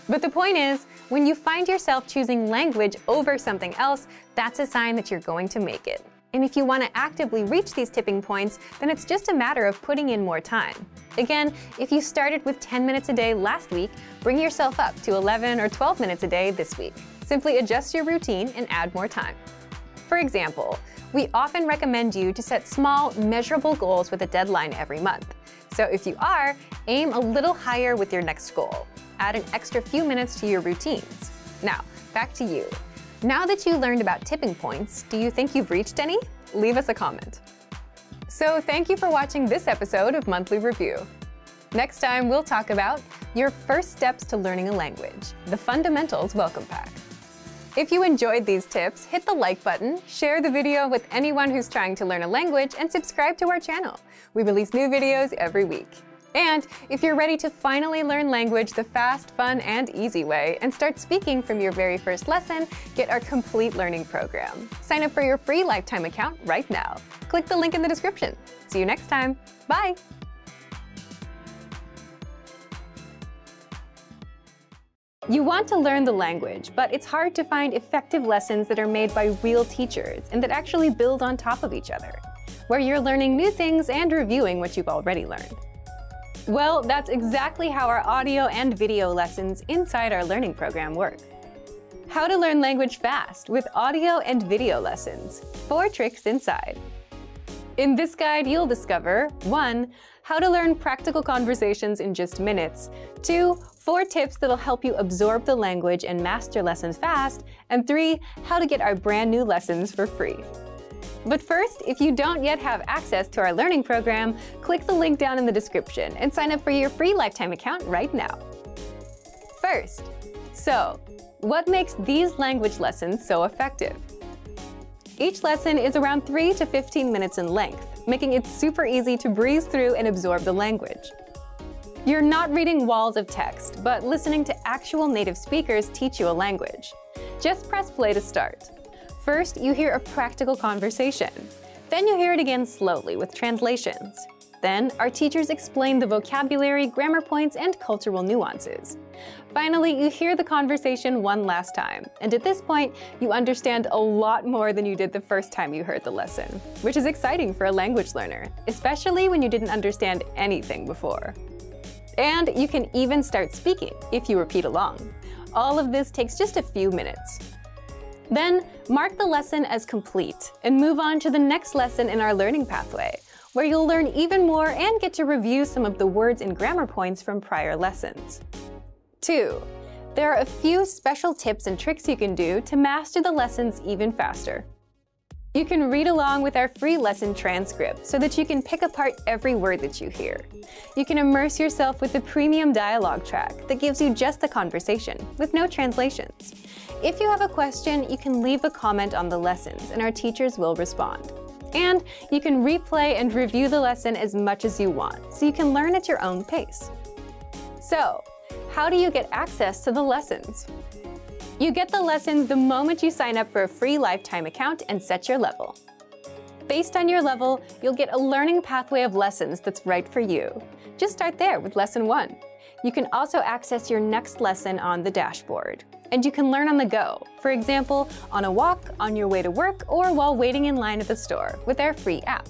But the point is, when you find yourself choosing language over something else, that's a sign that you're going to make it. And if you want to actively reach these tipping points, then it's just a matter of putting in more time. Again, if you started with 10 minutes a day last week, bring yourself up to 11 or 12 minutes a day this week. Simply adjust your routine and add more time. For example, we often recommend you to set small, measurable goals with a deadline every month. So if you are, aim a little higher with your next goal. Add an extra few minutes to your routines. Now, back to you. Now that you learned about tipping points, do you think you've reached any? Leave us a comment. So thank you for watching this episode of Monthly Review. Next time, we'll talk about your first steps to learning a language, the fundamentals welcome pack. If you enjoyed these tips, hit the like button, share the video with anyone who's trying to learn a language, and subscribe to our channel. We release new videos every week. And if you're ready to finally learn language the fast, fun, and easy way and start speaking from your very first lesson, get our complete learning program. Sign up for your free lifetime account right now. Click the link in the description. See you next time. Bye! You want to learn the language, but it's hard to find effective lessons that are made by real teachers and that actually build on top of each other, where you're learning new things and reviewing what you've already learned. Well, that's exactly how our audio and video lessons inside our learning program work. How to learn language fast with audio and video lessons. Four tricks inside. In this guide, you'll discover 1. How to learn practical conversations in just minutes. 2 four tips that'll help you absorb the language and master lessons fast, and three, how to get our brand new lessons for free. But first, if you don't yet have access to our learning program, click the link down in the description and sign up for your free lifetime account right now. First, so, what makes these language lessons so effective? Each lesson is around 3 to 15 minutes in length, making it super easy to breeze through and absorb the language. You're not reading walls of text, but listening to actual native speakers teach you a language. Just press play to start. First, you hear a practical conversation. Then you hear it again slowly with translations. Then, our teachers explain the vocabulary, grammar points, and cultural nuances. Finally, you hear the conversation one last time, and at this point, you understand a lot more than you did the first time you heard the lesson, which is exciting for a language learner, especially when you didn't understand anything before. And you can even start speaking if you repeat along. All of this takes just a few minutes. Then mark the lesson as complete and move on to the next lesson in our learning pathway, where you'll learn even more and get to review some of the words and grammar points from prior lessons. 2. There are a few special tips and tricks you can do to master the lessons even faster. You can read along with our free lesson transcript so that you can pick apart every word that you hear. You can immerse yourself with the premium dialogue track that gives you just the conversation, with no translations. If you have a question, you can leave a comment on the lessons and our teachers will respond. And you can replay and review the lesson as much as you want, so you can learn at your own pace. So, how do you get access to the lessons? You get the lessons the moment you sign up for a free lifetime account and set your level. Based on your level, you'll get a learning pathway of lessons that's right for you. Just start there with lesson one. You can also access your next lesson on the dashboard. And you can learn on the go, for example, on a walk, on your way to work, or while waiting in line at the store with our free app.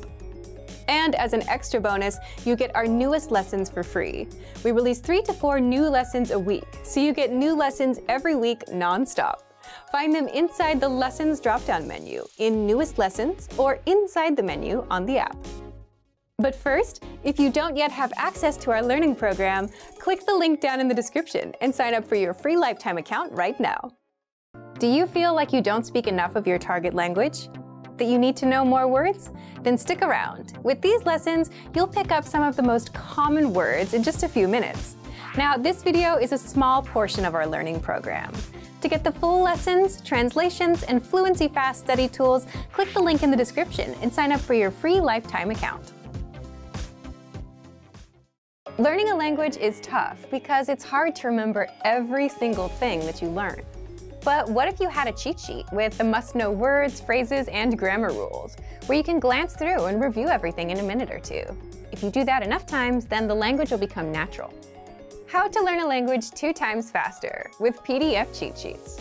And as an extra bonus, you get our newest lessons for free. We release three to four new lessons a week, so you get new lessons every week nonstop. Find them inside the Lessons drop-down menu, in Newest Lessons, or inside the menu on the app. But first, if you don't yet have access to our learning program, click the link down in the description and sign up for your free lifetime account right now. Do you feel like you don't speak enough of your target language? that you need to know more words? Then stick around. With these lessons, you'll pick up some of the most common words in just a few minutes. Now, this video is a small portion of our learning program. To get the full lessons, translations, and Fluency Fast study tools, click the link in the description and sign up for your free lifetime account. Learning a language is tough because it's hard to remember every single thing that you learn. But what if you had a cheat sheet with the must-know words, phrases, and grammar rules, where you can glance through and review everything in a minute or two? If you do that enough times, then the language will become natural. How to learn a language two times faster with PDF cheat sheets.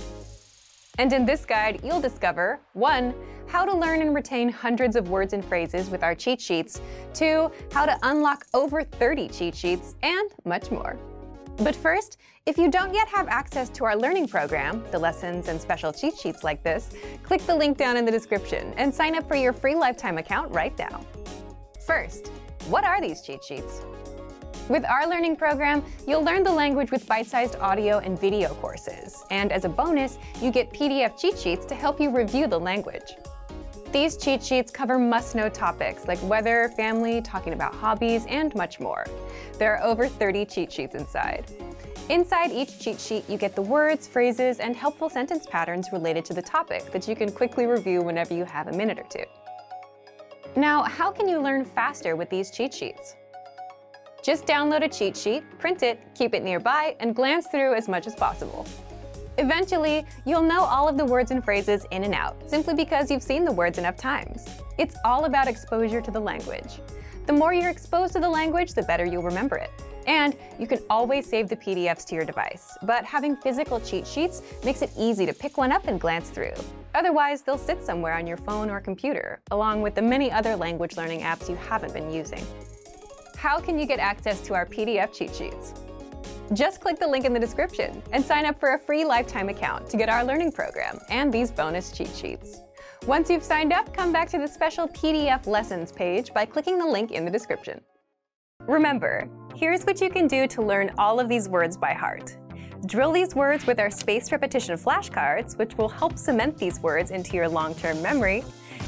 And in this guide, you'll discover 1. How to learn and retain hundreds of words and phrases with our cheat sheets, 2. How to unlock over 30 cheat sheets, and much more. But first, if you don't yet have access to our learning program, the lessons and special cheat sheets like this, click the link down in the description and sign up for your free lifetime account right now. First, what are these cheat sheets? With our learning program, you'll learn the language with bite-sized audio and video courses. And as a bonus, you get PDF cheat sheets to help you review the language. These cheat sheets cover must-know topics like weather, family, talking about hobbies, and much more. There are over 30 cheat sheets inside. Inside each cheat sheet, you get the words, phrases, and helpful sentence patterns related to the topic that you can quickly review whenever you have a minute or two. Now, how can you learn faster with these cheat sheets? Just download a cheat sheet, print it, keep it nearby, and glance through as much as possible. Eventually, you'll know all of the words and phrases in and out, simply because you've seen the words enough times. It's all about exposure to the language. The more you're exposed to the language, the better you'll remember it. And you can always save the PDFs to your device, but having physical cheat sheets makes it easy to pick one up and glance through. Otherwise, they'll sit somewhere on your phone or computer, along with the many other language learning apps you haven't been using. How can you get access to our PDF cheat sheets? Just click the link in the description and sign up for a free lifetime account to get our learning program and these bonus cheat sheets. Once you've signed up, come back to the special PDF lessons page by clicking the link in the description. Remember, here's what you can do to learn all of these words by heart. Drill these words with our spaced repetition flashcards, which will help cement these words into your long-term memory.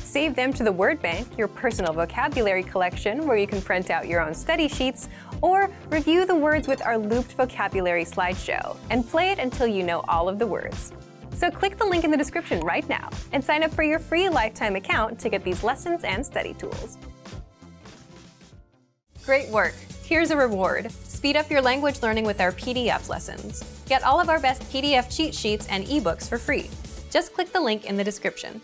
Save them to the Word Bank, your personal vocabulary collection, where you can print out your own study sheets, or review the words with our looped vocabulary slideshow and play it until you know all of the words. So click the link in the description right now and sign up for your free lifetime account to get these lessons and study tools. Great work! Here's a reward. Speed up your language learning with our PDF lessons. Get all of our best PDF cheat sheets and ebooks for free. Just click the link in the description.